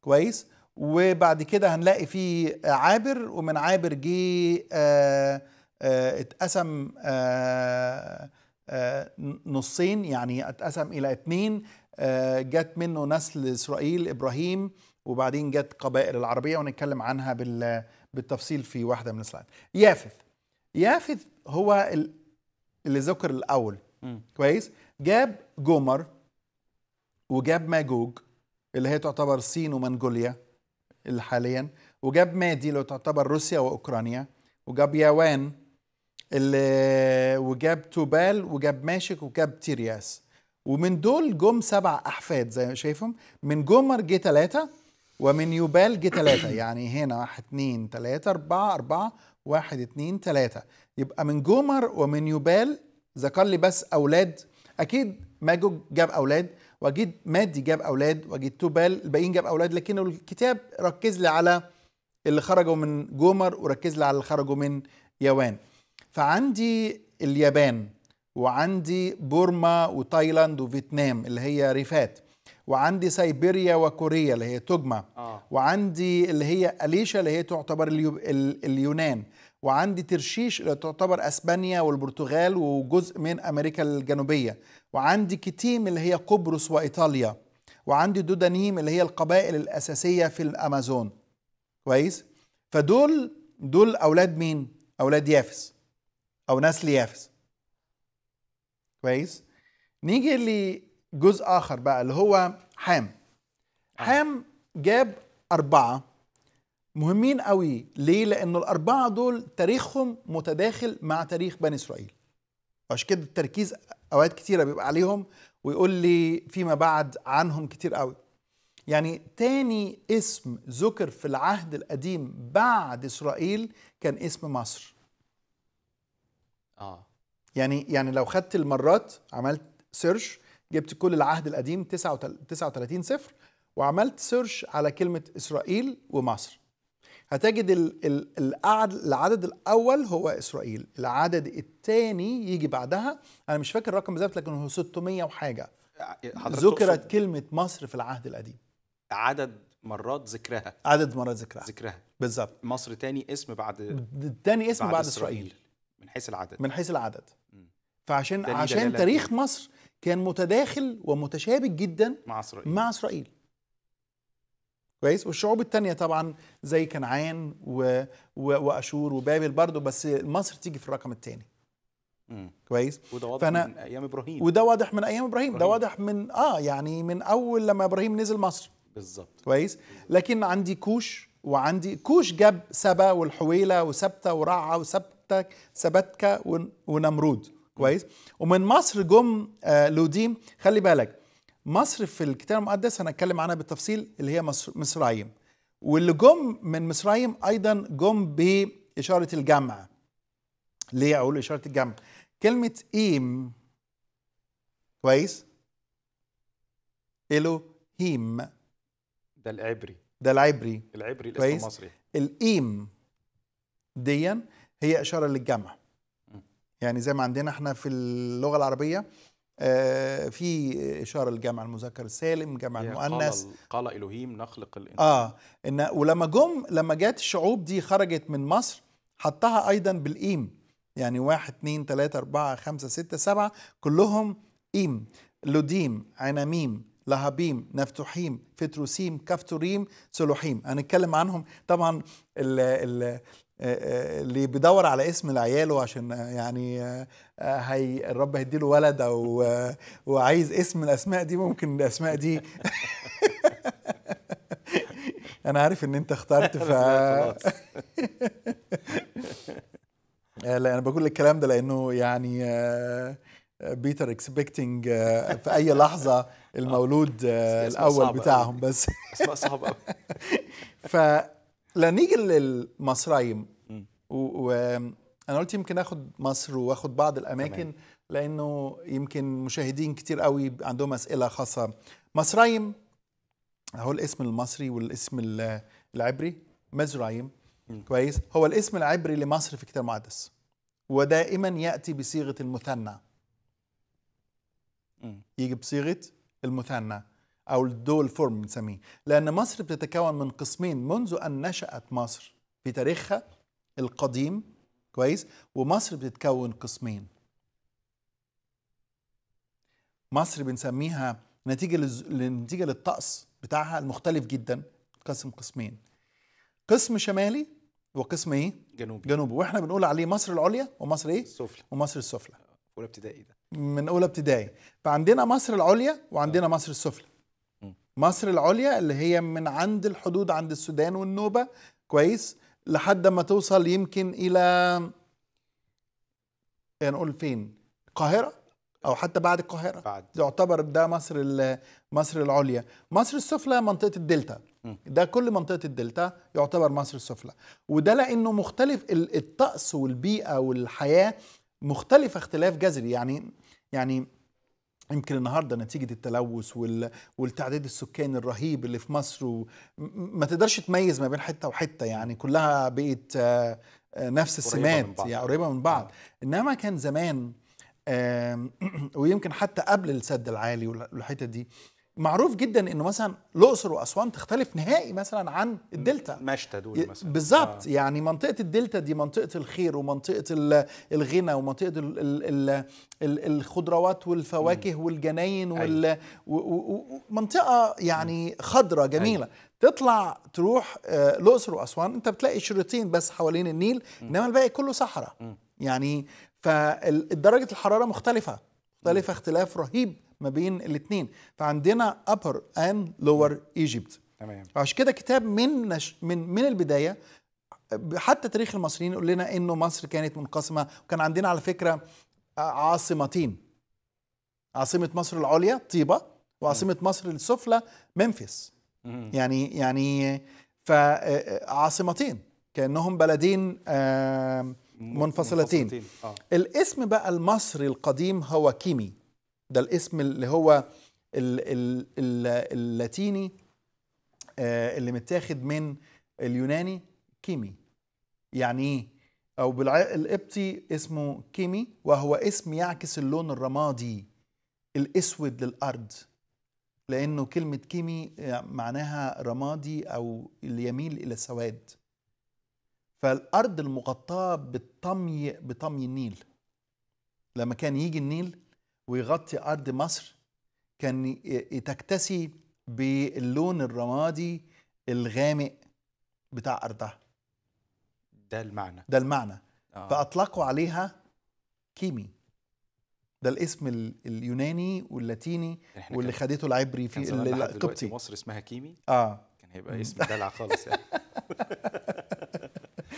Speaker 2: كويس وبعد كده هنلاقي في عابر ومن عابر جه آه، آه، اتقسم آآ آه، آه، نصين يعني اتقسم الى اثنين آه، جت منه نسل اسرائيل ابراهيم وبعدين جت قبائل العربيه ونتكلم عنها بالتفصيل في واحده من السلايد يافث يافث هو اللي ذكر الاول كويس جاب جومر وجاب ماجوج اللي هي تعتبر الصين ومنغوليا حاليا وجاب مادي اللي تعتبر روسيا واوكرانيا وجاب يوان اللي وجاب توبال وجاب ماشك وجاب تيرياس ومن دول جم سبع احفاد زي ما شايفهم من جومر جه ثلاثه ومن يوبال جه ثلاثه يعني هنا واحد اثنين ثلاثه اربعه اربعه واحد اثنين ثلاثه يبقى من جومر ومن يوبال ذكر لي بس اولاد اكيد ماجو جاب اولاد واجيد مادي جاب اولاد واجيد توبال الباقيين جاب اولاد لكن الكتاب ركز لي على اللي خرجوا من جومر وركز لي على اللي خرجوا من يوان فعندي اليابان وعندي بورما وتايلاند وفيتنام اللي هي ريفات وعندي سيبيريا وكوريا اللي هي تجمع آه. وعندي اللي هي أليشا اللي هي تعتبر اليونان وعندي ترشيش اللي تعتبر أسبانيا والبرتغال وجزء من أمريكا الجنوبية وعندي كتيم اللي هي قبرص وإيطاليا وعندي دودانيم اللي هي القبائل الأساسية في الأمازون كويس فدول دول أولاد مين؟ أولاد يافس او ناس ليافس كويس نيجي لجزء اخر بقى اللي هو حام آه. حام جاب اربعه مهمين قوي ليه لانه الاربعه دول تاريخهم متداخل مع تاريخ بني اسرائيل عش كده التركيز اوقات كتيره بيبقى عليهم ويقول لي فيما بعد عنهم كتير قوي يعني تاني اسم ذكر في العهد القديم بعد اسرائيل كان اسم مصر اه يعني يعني لو خدت المرات عملت سيرش جبت كل العهد القديم 39 صفر وعملت سيرش على كلمه اسرائيل ومصر هتجد العدد الاول هو اسرائيل العدد الثاني يجي بعدها انا مش فاكر الرقم بالظبط لكن هو 600 وحاجه ذكرت كلمه مصر في العهد
Speaker 1: القديم عدد مرات ذكرها عدد مرات ذكرها ذكرها بالظبط مصر تاني اسم بعد تاني اسم بعد, بعد إسرائيل. اسرائيل من حيث العدد من حيث العدد
Speaker 2: فعشان عشان تاريخ مصر كان متداخل ومتشابك جدا مع اسرائيل مع اسرائيل كويس والشعوب الثانيه طبعا زي كنعان و... و... واشور وبابل برضه بس مصر تيجي في الرقم الثاني كويس وده واضح فأنا... من
Speaker 1: ايام ابراهيم وده واضح
Speaker 2: من ايام ابراهيم, إبراهيم. ده واضح من اه يعني من اول لما ابراهيم نزل مصر بالظبط كويس لكن عندي كوش وعندي كوش جاب سبا والحويله وسبته ورعه وسبت ثبتك ثبتك ونمرود كويس ومن مصر جم آه، لوديم خلي بالك مصر في الكتاب المقدس هنتكلم عنها بالتفصيل اللي هي مصر مصرايم واللي جم من مصرايم ايضا جم باشاره الجمع ليه اقول اشاره الجمع كلمه ايم كويس الوهيم
Speaker 1: ده العبري ده العبري العبري الاسم كويس؟ المصري
Speaker 2: الايم ديا هي إشارة للجمع يعني زي ما عندنا احنا في اللغة العربية آه، في إشارة لجمع المذكر السالم جمع المؤنث
Speaker 1: قال, قال إلهيم نخلق الإنسان آه
Speaker 2: إن ولما جم لما جت الشعوب دي خرجت من مصر حطها أيضا بالإيم يعني واحد اثنين ثلاثة أربعة خمسة ستة سبعة كلهم إيم لوديم عناميم لهابيم نفتوحيم فتروسيم كفتوريم سلوحيم هنتكلم عنهم طبعا ال ال آه، آه، اللي بيدور على اسم لعياله عشان آه، يعني هي الرب هيديله ولد او وعايز اسم الاسماء دي ممكن الاسماء دي انا عارف ان انت اخترت ف لا انا بقول الكلام ده لانه يعني بيتر اكسبكتنج في اي لحظه المولود الاول بتاعهم بس اسماء صعبه قوي لنيجي للمصرايم وانا قلت يمكن اخد مصر واخد بعض الاماكن تمام. لانه يمكن مشاهدين كتير قوي عندهم اسئله خاصه مصرايم هو الاسم المصري والاسم العبري مزرايم كويس هو الاسم العبري لمصر في كتاب المقدس ودائما ياتي بصيغه المثنى يجي بصيغه المثنى أو الدول فورم بنسميه لأن مصر بتتكون من قسمين منذ أن نشأت مصر في تاريخها القديم كويس ومصر بتتكون قسمين مصر بنسميها نتيجة نتيجة للطقس بتاعها المختلف جدا قسم قسمين قسم شمالي وقسم ايه؟ جنوبي جنوبي واحنا بنقول عليه مصر العليا ومصر ايه؟ السفلى ومصر السفلى اولى ابتدائي ده من اولى ابتدائي فعندنا مصر العليا وعندنا آه. مصر السفلى مصر العليا اللي هي من عند الحدود عند السودان والنوبة كويس لحد ما توصل يمكن إلى يعني نقول فين القاهرة أو حتى بعد القاهرة بعد. يعتبر ده مصر مصر العليا مصر السفلى منطقة الدلتا ده كل منطقة الدلتا يعتبر مصر السفلى وده لأنه مختلف الطقس والبيئة والحياة مختلفة اختلاف جذري يعني يعني يمكن النهارده نتيجه التلوث وال... والتعداد السكاني الرهيب اللي في مصر و... ما تقدرش تميز ما بين حته وحته يعني كلها بقت آه، نفس السمات يعني قريبه من بعض نعم. انما كان زمان ويمكن حتى قبل السد العالي والحته دي معروف جدا انه مثلا الاقصر واسوان تختلف نهائي مثلا عن الدلتا مشتى دول مثلا بالظبط آه. يعني منطقه الدلتا دي منطقه الخير ومنطقه الغنى ومنطقه الـ الـ الـ الخضروات والفواكه والجناين ومنطقه أيوه. يعني خضراء أيوه. جميله أي. تطلع تروح آه، الاقصر واسوان انت بتلاقي شريطين بس حوالين النيل انما الباقي كله صحراء يعني فدرجه الحراره مختلفه مختلفه اختلاف رهيب ما بين الاثنين فعندنا upper and lower Egypt تمام عشان كده كتاب من نش... من من البدايه حتى تاريخ المصريين يقول لنا انه مصر كانت منقسمه وكان عندنا على فكره عاصمتين عاصمه مصر العليا طيبه وعاصمه مصر السفلى ممفيس يعني يعني فعاصمتين آه، آه، كانهم بلدين منفصلتين آه. الاسم بقى المصري القديم هو كيمي ده الاسم اللي هو ال ال اللاتيني آه، اللي متاخد من اليوناني كيمي يعني ايه او بالقبطي اسمه كيمي وهو اسم يعكس اللون الرمادي الاسود للارض لانه كلمه كيمي آه، معناها رمادي او اللي يميل الى السواد فالارض المغطاه بالطمي بطمي النيل لما كان يجي النيل ويغطي أرض مصر كان تكتسي باللون الرمادي الغامق بتاع أرضها ده المعنى ده المعنى آه. فأطلقوا عليها كيمي ده الاسم اليوناني واللاتيني واللي خدته العبري في القبطي مصر
Speaker 1: اسمها كيمي اه كان هيبقى اسم دلع خالص يعني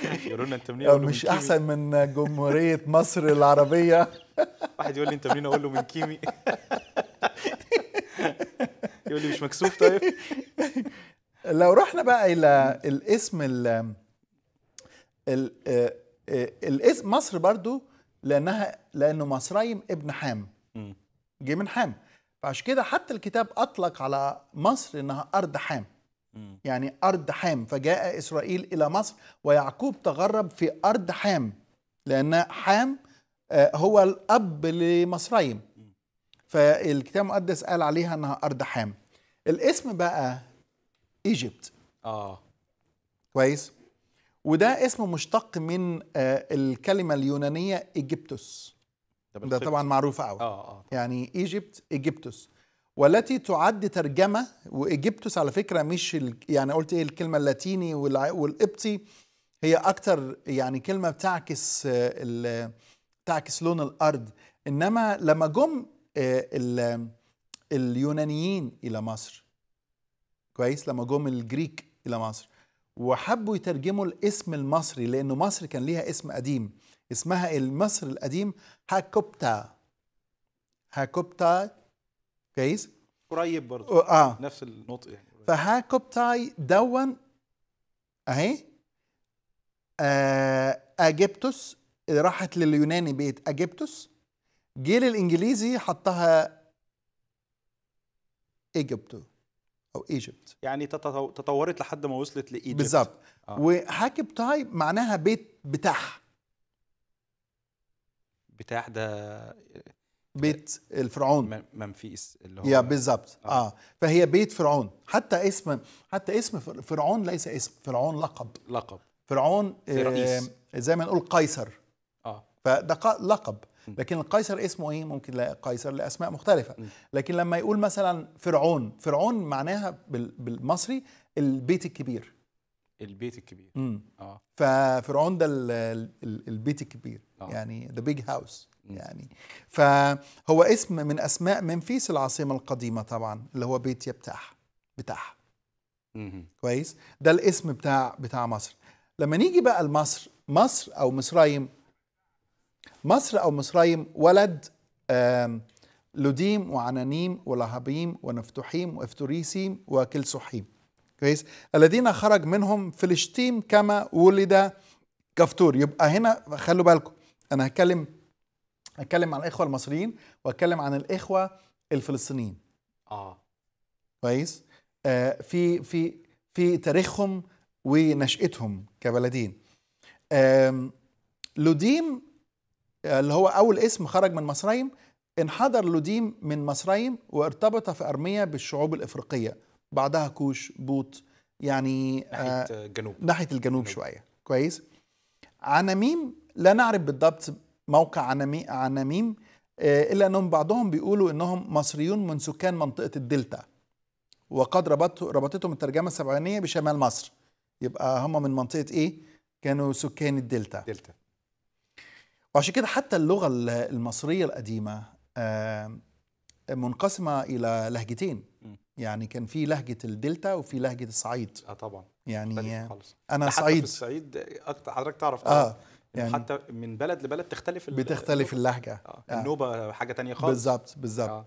Speaker 1: يقولوا لنا التمرين مش احسن
Speaker 2: من جمهوريه مصر العربيه
Speaker 1: واحد يقول لي انت مين اقول له من كيمي يقول لي مش مكسوف طيب
Speaker 2: لو رحنا بقى الى الاسم ال آه، آه، الاسم مصر برضو لانها لانه مصريم ابن حام جه من حام فعشان كده حتى الكتاب اطلق على مصر انها ارض حام يعني أرض حام فجاء إسرائيل إلى مصر ويعقوب تغرب في أرض حام لأن حام آه، هو الأب لمصريم فالكتاب المقدس قال عليها أنها أرض حام الاسم بقى ايجيبت اه كويس وده اسم مشتق من آه، الكلمه اليونانيه ايجيبتوس ده طبعا معروفه قوي آه آه. يعني ايجيبت ايجيبتوس والتي تعد ترجمة وإيجيبتوس على فكرة مش ال... يعني قلت إيه الكلمة اللاتيني والع... والقبطي هي أكتر يعني كلمة بتعكس ال... تعكس لون الأرض إنما لما جم آه، ال... اليونانيين إلى مصر كويس لما جم الجريك إلى مصر وحبوا يترجموا الاسم المصري لأنه مصر كان ليها اسم قديم اسمها المصر القديم هاكوبتا هاكوبتا كويس
Speaker 1: قريب برضه اه نفس النطق يعني
Speaker 2: فهاكوبتاي دون اهي آه اجبتوس راحت لليوناني بيت اجبتوس جه للانجليزي حطها ايجبتو او
Speaker 1: ايجيبت يعني تطورت لحد ما وصلت لايجيبت بالظبط آه.
Speaker 2: تاي معناها بيت بتاح
Speaker 1: بتاح ده بيت الفرعون منفيس اللي هو يا بالظبط آه. اه
Speaker 2: فهي بيت فرعون حتى اسم حتى اسم فرعون ليس اسم فرعون لقب لقب فرعون آه زي ما نقول قيصر اه فده لقب لكن القيصر اسمه ايه ممكن لا قيصر لاسماء مختلفه لكن لما يقول مثلا فرعون فرعون معناها بالمصري البيت الكبير
Speaker 1: البيت الكبير امم اه
Speaker 2: ففرعون ده البيت الكبير آه. يعني ذا بيج هاوس يعني فهو اسم من اسماء منفيس العاصمه القديمه طبعا اللي هو بيت يبتاح بتاعها كويس ده الاسم بتاع بتاع مصر لما نيجي بقى لمصر مصر او مصرايم مصر او مصرايم ولد لوديم وعنانيم ولهابيم ونفتحيم وافتريسيم وكلسحيم كويس الذين خرج منهم فلشتيم كما ولد كفتور يبقى هنا خلوا بالكم انا هتكلم اتكلم عن الاخوه المصريين واتكلم عن الاخوه الفلسطينيين اه كويس آه في في في تاريخهم ونشأتهم كبلدين آه لوديم اللي هو اول اسم خرج من مصريم انحدر لوديم من مصريم وارتبط في ارميا بالشعوب الافريقيه بعدها كوش بوط يعني آه، ناحيه الجنوب ناحيه الجنوب, الجنوب شويه كويس عناميم لا نعرف بالضبط موقع عناميم آه، إلا أنهم بعضهم بيقولوا أنهم مصريون من سكان منطقة الدلتا وقد ربطتهم الترجمة السبعينية بشمال مصر يبقى هم من منطقة إيه؟ كانوا سكان الدلتا دلتا. وعشان كده حتى اللغة المصرية القديمة منقسمة إلى لهجتين يعني كان في لهجة الدلتا
Speaker 1: وفي لهجة الصعيد اه طبعا
Speaker 2: يعني
Speaker 1: انا صعيد الصعيد اكتر حضرتك تعرف آه. يعني حتى من بلد لبلد تختلف بتختلف
Speaker 2: اللهجه آه،, آه.
Speaker 1: النوبه حاجه تانية خالص بالظبط
Speaker 2: بالظبط آه.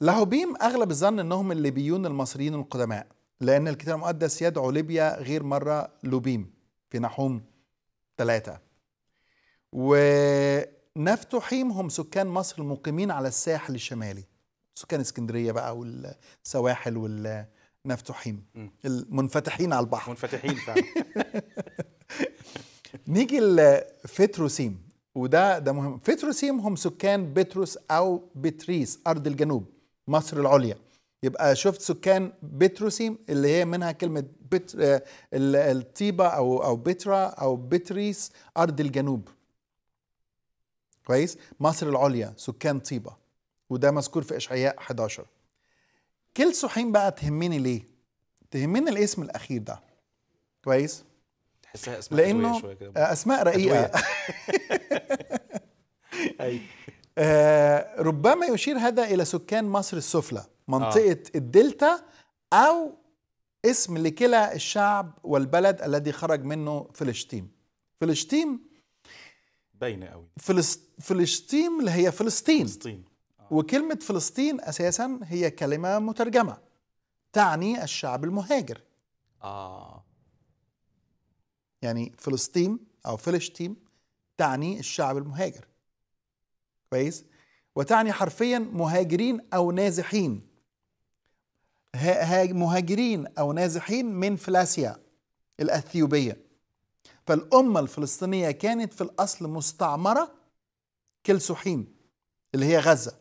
Speaker 2: له اغلب الظن انهم الليبيون المصريين القدماء لان الكتاب المقدس يدعو ليبيا غير مره لوبيم في نحوم ثلاثه ونفتحيم هم سكان مصر المقيمين على الساحل الشمالي سكان اسكندريه بقى والسواحل والنفتحيم المنفتحين على البحر منفتحين فعلا نيجي لفتروسيم وده ده مهم فتروسيم هم سكان بتروس او بتريس ارض الجنوب مصر العليا يبقى شفت سكان بتروسيم اللي هي منها كلمه بت... آه، الطيبه او او بترا او بتريس ارض الجنوب كويس مصر العليا سكان طيبه وده مذكور في اشعياء 11 كل سحين بقى تهمني ليه تهمني الاسم الاخير ده كويس
Speaker 1: تحسها اسماء لانه شوية كده. آه، اسماء رقيقه
Speaker 2: آه ربما يشير هذا الى سكان مصر السفلى منطقه آه. الدلتا او اسم لكلا الشعب والبلد الذي خرج منه فلسطين فلسطين باينه قوي فلسطين اللي هي فلسطين فلسطين آه. وكلمه فلسطين اساسا هي كلمه مترجمه تعني الشعب المهاجر اه يعني فلسطين أو فلسطين تعني الشعب المهاجر كويس وتعني حرفيا مهاجرين أو نازحين مهاجرين أو نازحين من فلاسيا الأثيوبية فالأمة الفلسطينية كانت في الأصل مستعمرة كلسوحيم اللي هي غزة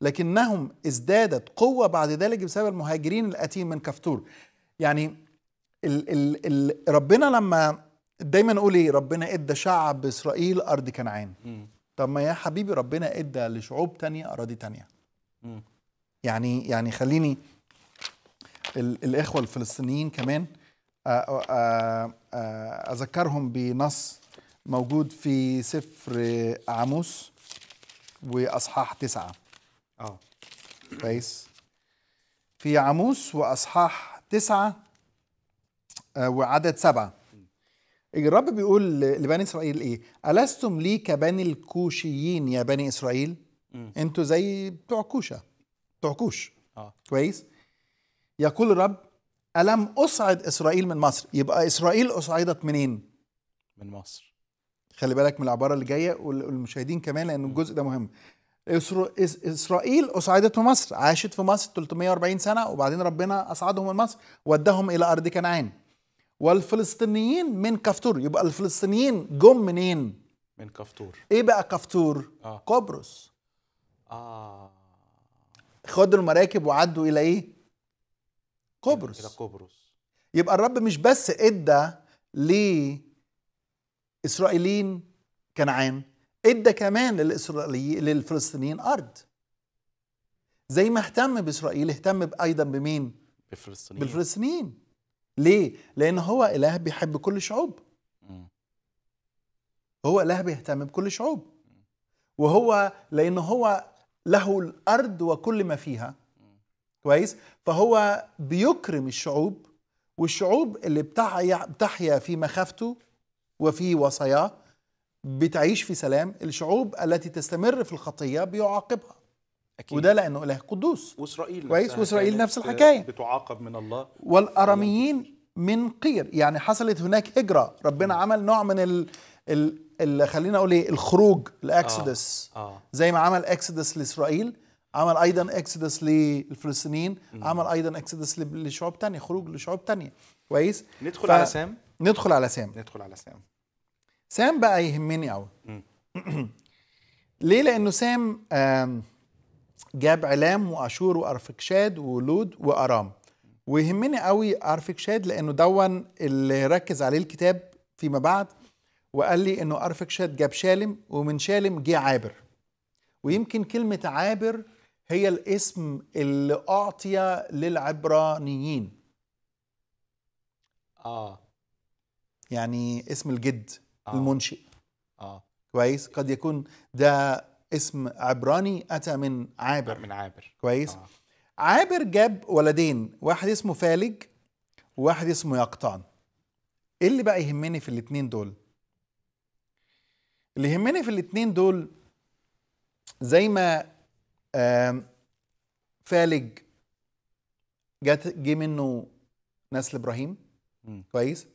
Speaker 2: لكنهم ازدادت قوة بعد ذلك بسبب المهاجرين الأتين من كفتور يعني ال ال ال ربنا لما دايما اقول ايه ربنا ادى شعب اسرائيل ارض كنعان طب ما يا حبيبي ربنا ادى لشعوب تانية اراضي تانية يعني يعني خليني الاخوه الفلسطينيين كمان اذكرهم بنص موجود في سفر عاموس واصحاح تسعة اه كويس في عاموس واصحاح تسعة وعدد سبعة الرب بيقول لبني اسرائيل ايه الستم لي كبني الكوشيين يا بني اسرائيل انتوا زي بتوع كوشة بتوع كوش آه. كويس يقول الرب ألم أصعد إسرائيل من مصر يبقى إسرائيل أصعدت منين من مصر خلي بالك من العبارة اللي جاية والمشاهدين كمان لأن الجزء ده مهم إسرائيل أصعدت من مصر عاشت في مصر 340 سنة وبعدين ربنا أصعدهم من مصر ودهم إلى أرض كنعان والفلسطينيين من كفتور يبقى الفلسطينيين جم منين من كفتور ايه بقى كفتور آه. قبرص اه خدوا المراكب وعدوا الى ايه قبرص الى
Speaker 1: قبرص
Speaker 2: يبقى الرب مش بس ادى لاسرائيليين كنعان ادى كمان للاسرائيليين للفلسطينيين ارض زي ما اهتم باسرائيل اهتم ايضا بمين بالفلسطينيين بالفلسطينيين ليه؟ لأن هو إله بيحب كل شعوب هو إله بيهتم بكل شعوب وهو لأن هو له الأرض وكل ما فيها كويس؟ فهو بيكرم الشعوب والشعوب اللي بتحيا في مخافته وفي وصاياه بتعيش في سلام الشعوب التي تستمر في الخطية بيعاقبها أكيد. وده لانه اله
Speaker 1: قدوس واسرائيل كويس واسرائيل نفس الحكايه بتعاقب من الله
Speaker 2: والاراميين من قير يعني حصلت هناك هجره ربنا عمل نوع من ال, ال... ال... خلينا اقول ايه الخروج الاكسدس آه. آه. زي ما عمل اكسدس لاسرائيل عمل ايضا اكسدس للفلسطينيين عمل ايضا اكسدس لشعوب تانية خروج لشعوب تانية كويس ندخل ف... على سام ندخل على سام
Speaker 1: ندخل على سام
Speaker 2: سام بقى يهمني قوي ليه لانه سام آم جاب علام واشور وارفكشاد ولود وارام ويهمني قوي ارفكشاد لانه دون اللي ركز عليه الكتاب فيما بعد وقال لي انه ارفكشاد جاب شالم ومن شالم جه عابر ويمكن كلمه عابر هي الاسم اللي اعطي للعبرانيين اه يعني اسم الجد آه. المنشئ اه كويس قد يكون ده اسم عبراني أتى من عابر من عابر كويس آه. عابر جاب ولدين واحد اسمه فالج وواحد اسمه يقطان ايه اللي بقى يهمني في الاثنين دول اللي يهمني في الاثنين دول زي ما فالج جت جه منه نسل ابراهيم م. كويس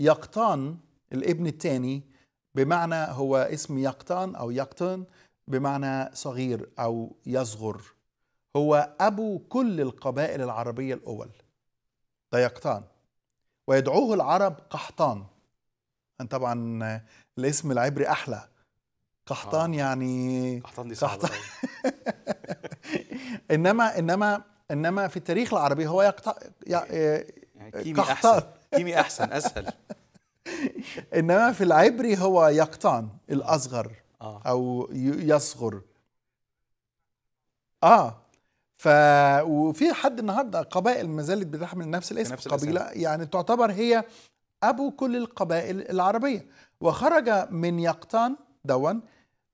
Speaker 2: يقطان الابن الثاني بمعنى هو اسم يقطان او يقطن بمعنى صغير أو يصغر هو أبو كل القبائل العربية الأول ديقطان ويدعوه العرب قحطان طبعا الاسم العبري أحلى قحطان آه. يعني قحطان دي قحطان انما انما انما في التاريخ العربي هو يقطع يعني, آه،
Speaker 1: يعني كيمي قحطان احسن كيمي احسن اسهل
Speaker 2: انما في العبري هو يقطان الاصغر آه. او يصغر اه ف وفي حد النهارده قبائل ما زالت بتحمل نفس الاسم نفس قبيله الاسم. يعني تعتبر هي ابو كل القبائل العربيه وخرج من يقطان دون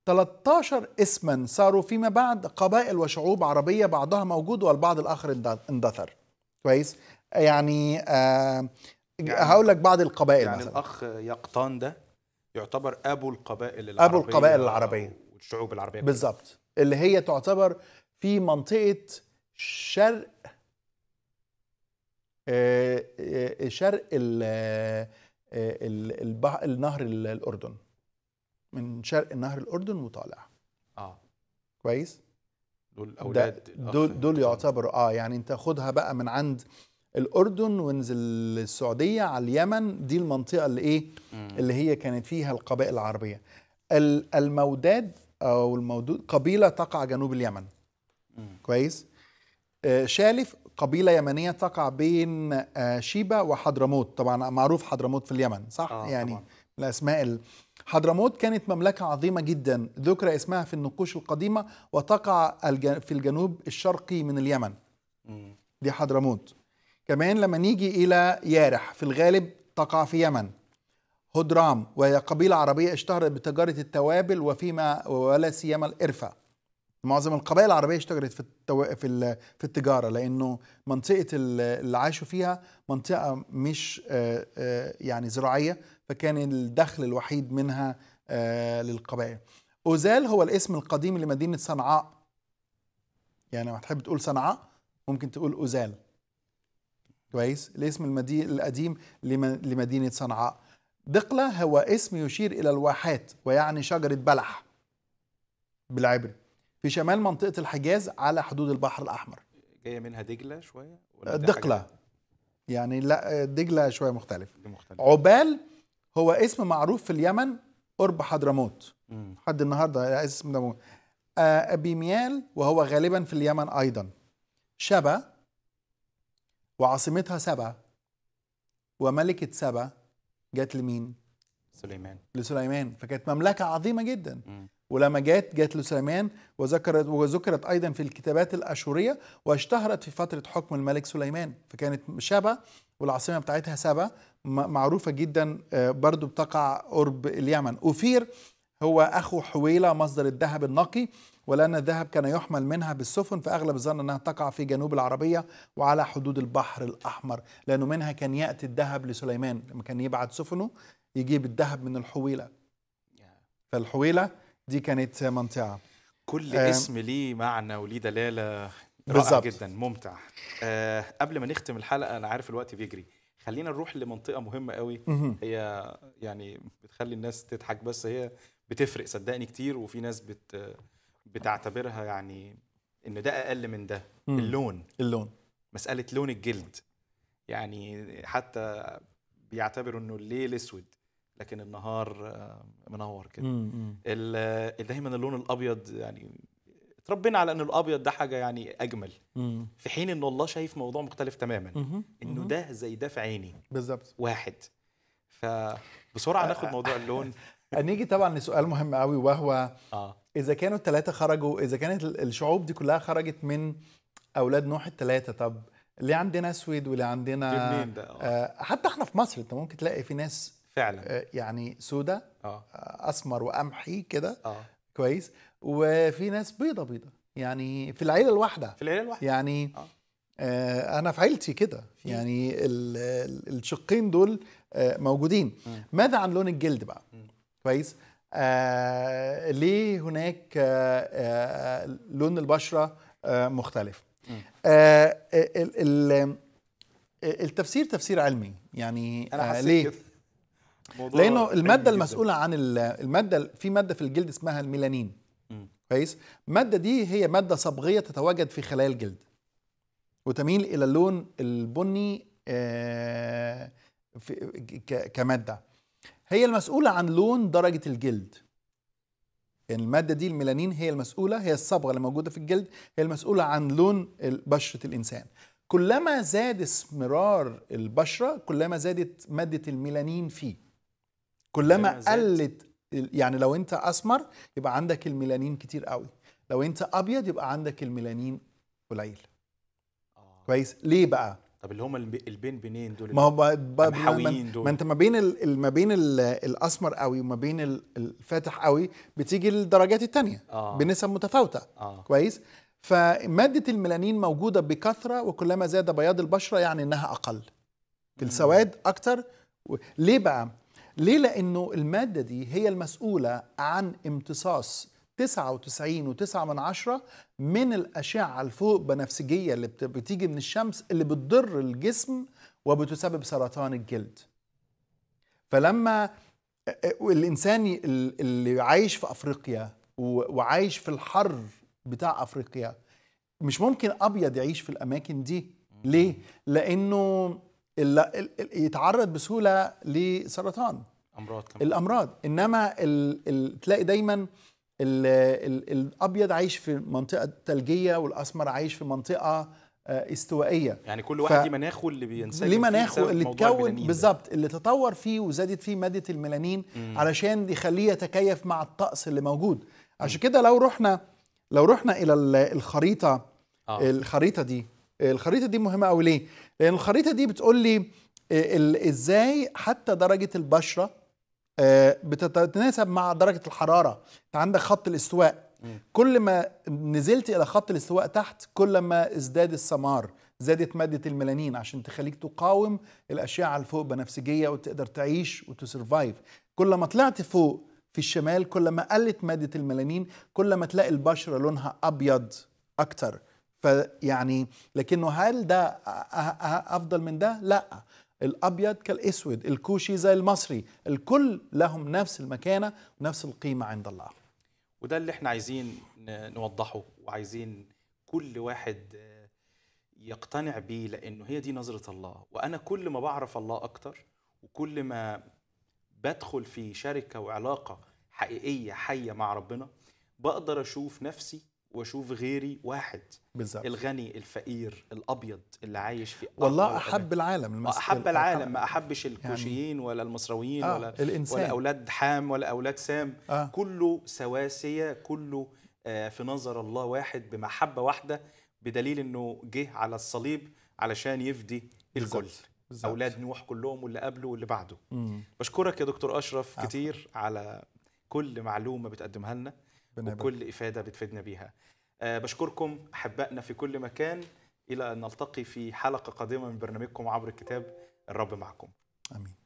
Speaker 2: 13 اسما صاروا فيما بعد قبائل وشعوب عربيه بعضها موجود والبعض الاخر اندثر كويس يعني, آه يعني هقول لك بعض القبائل يعني مثلا
Speaker 1: الاخ يقطان ده يعتبر ابو القبائل العربيه ابو القبائل العربيه والشعوب العربيه بالظبط
Speaker 2: اللي هي تعتبر في منطقه شرق آه، آه، شرق آه، البحر النهر الاردن من شرق نهر الاردن وطالع اه كويس
Speaker 1: دول اولاد دول
Speaker 2: دول يعتبروا اه يعني انت خدها بقى من عند الاردن ونزل السعوديه على اليمن دي المنطقه اللي ايه اللي هي كانت فيها القبائل العربيه الموداد او المودود قبيله تقع جنوب اليمن كويس آه، شالف قبيله يمنيه تقع بين آه، شيبه وحضرموت طبعا معروف حضرموت في اليمن صح آه يعني طبعا. الاسماء حضرموت كانت مملكه عظيمه جدا ذكر اسمها في النقوش القديمه وتقع في الجنوب الشرقي من اليمن دي حضرموت كمان لما نيجي إلى يارح في الغالب تقع في يمن هدرام وهي قبيلة عربية اشتهرت بتجارة التوابل وفيما ولا سيما الإرفة معظم القبائل العربية اشتهرت في التو... في في التجارة لأنه منطقة اللي عاشوا فيها منطقة مش آه، آه، يعني زراعية فكان الدخل الوحيد منها آه، للقبائل أوزال هو الاسم القديم لمدينة صنعاء يعني لو هتحب تقول صنعاء ممكن تقول أوزال كويس الاسم المدي... القديم لمدينة صنعاء دقلة هو اسم يشير إلى الواحات ويعني شجرة بلح بالعبري في شمال منطقة الحجاز على حدود البحر الأحمر
Speaker 1: جاية منها دجلة شوية ولا دقلة
Speaker 2: يعني لا دجلة شوية مختلف. مختلف عبال هو اسم معروف في اليمن قرب حضرموت لحد النهارده اسم ده أبي آه، أبيميال وهو غالبا في اليمن أيضا شبا وعاصمتها سبا وملكة سبا جت لمين؟ سليمان لسليمان فكانت مملكة عظيمة جدا م. ولما جت جت لسليمان وذكرت وذكرت ايضا في الكتابات الاشوريه واشتهرت في فتره حكم الملك سليمان فكانت شبا والعاصمه بتاعتها سبا معروفه جدا آه، برضو بتقع قرب اليمن اوفير هو اخو حويله مصدر الذهب النقي ولأن الذهب كان يحمل منها بالسفن فأغلب الظن أنها تقع في جنوب العربية وعلى حدود البحر الأحمر لأنه منها كان يأتي الذهب لسليمان لما كان يبعت سفنه يجيب الذهب من الحويلة فالحويلة دي كانت منطقة كل آه اسم
Speaker 1: ليه معنى وليه دلالة رائع جدا ممتع آه قبل ما نختم الحلقة أنا عارف الوقت بيجري خلينا نروح لمنطقة مهمة قوي هي يعني بتخلي الناس تضحك بس هي بتفرق صدقني كتير وفي ناس بت بتعتبرها يعني ان ده اقل من ده
Speaker 2: مم. اللون اللون
Speaker 1: مساله لون الجلد يعني حتى بيعتبروا انه الليل اسود لكن النهار آه، منور كده دايما اللون الابيض يعني اتربينا على ان الابيض ده حاجه يعني اجمل مم. في حين ان الله شايف موضوع مختلف تماما مم. انه ده زي ده في عيني بالظبط واحد فبسرعه ناخد موضوع اللون
Speaker 2: هنيجي طبعا لسؤال مهم قوي وهو آه. اذا كانوا الثلاثه خرجوا اذا كانت الشعوب دي كلها خرجت من اولاد نوح الثلاثه طب ليه عندنا اسود وليه عندنا ده آه. آه حتى احنا في مصر انت ممكن تلاقي في ناس فعلا آه يعني سودة آه. آه. اسمر وقمحي كده آه. كويس وفي ناس بيضة بيضة يعني في العيله الواحده في العيله الواحده يعني آه. آه، انا في عيلتي كده يعني الشقين دول موجودين ماذا عن لون الجلد بقى كويس آه ليه هناك آه آه لون البشره آه مختلف آه التفسير تفسير علمي يعني أنا آه ليه لانه الماده المسؤوله عن الماده في ماده في الجلد اسمها الميلانين كويس الماده دي هي ماده صبغيه تتواجد في خلايا الجلد وتميل الى اللون البني آه كماده هي المسؤولة عن لون درجة الجلد يعني المادة دي الميلانين هي المسؤولة هي الصبغة اللي موجودة في الجلد هي المسؤولة عن لون بشرة الإنسان كلما زاد اسمرار البشرة كلما زادت مادة الميلانين فيه كلما قلت يعني لو انت اسمر يبقى عندك الميلانين كتير قوي لو انت ابيض يبقى عندك الميلانين قليل آه. كويس ليه بقى
Speaker 1: طب اللي هم البين بينين دول ما هو محاويين دول ما انت
Speaker 2: ما بين ما بين الاسمر قوي وما بين الفاتح قوي بتيجي الدرجات الثانيه آه. بنسب متفاوته آه. كويس فماده الميلانين موجوده بكثره وكلما زاد بياض البشره يعني انها اقل في السواد اكتر ليه بقى ليه لانه الماده دي هي المسؤوله عن امتصاص 99.9 من الأشعة الفوق بنفسجية اللي بتيجي من الشمس اللي بتضر الجسم وبتسبب سرطان الجلد فلما الإنسان اللي عايش في أفريقيا وعايش في الحر بتاع أفريقيا مش ممكن أبيض يعيش في الأماكن دي ليه؟ لأنه يتعرض بسهولة لسرطان أمراض كمان. الأمراض إنما تلاقي دايماً الابيض عايش في منطقه ثلجيه والاسمر عايش في منطقه آه، استوائيه يعني كل واحد ف... ليه
Speaker 1: مناخه اللي بينسجم ليه مناخه اللي اتكون
Speaker 2: بالظبط اللي تطور فيه وزادت فيه ماده الميلانين مم. علشان يخليه يتكيف مع الطقس اللي موجود عشان كده لو رحنا لو رحنا الى الخريطه آه. الخريطه دي الخريطه دي مهمه قوي ليه لان الخريطه دي بتقول لي آه، ازاي حتى درجه البشره آه، بتتناسب مع درجه الحراره انت عندك خط الاستواء كل ما نزلت الى خط الاستواء تحت كل ما ازداد السمار زادت ماده الميلانين عشان تخليك تقاوم الاشعه الفوق بنفسجيه وتقدر تعيش وتسرفايف كل ما طلعت فوق في الشمال كل ما قلت ماده الميلانين كل ما تلاقي البشره لونها ابيض اكتر فيعني لكنه هل ده افضل من ده لا الأبيض كالأسود الكوشي زي المصري الكل لهم نفس المكانة ونفس القيمة عند الله
Speaker 1: وده اللي احنا عايزين نوضحه وعايزين كل واحد آه، يقتنع بيه لأنه هي دي نظرة الله وأنا كل ما بعرف الله أكتر وكل ما بدخل في شركة وعلاقة حقيقية حية مع ربنا بقدر أشوف نفسي واشوف غيري واحد بالزبط. الغني الفقير الابيض اللي عايش في والله احب
Speaker 2: العالم المس... آه، احب العالم
Speaker 1: ما يعني احبش الكوشيين يعني... ولا المصريين آه. ولا الإنسان. ولا اولاد حام ولا اولاد سام آه. كله سواسيه كله آه في نظر الله واحد بمحبه واحده بدليل انه جه على الصليب علشان يفدي الكل اولاد نوح كلهم واللي قبله واللي بعده مم. بشكرك يا دكتور اشرف عفو. كتير على كل معلومه بتقدمها لنا وكل إفادة بتفيدنا بيها أه بشكركم أحبائنا في كل مكان إلى أن نلتقي في حلقة قادمة من برنامجكم عبر الكتاب الرب معكم آمين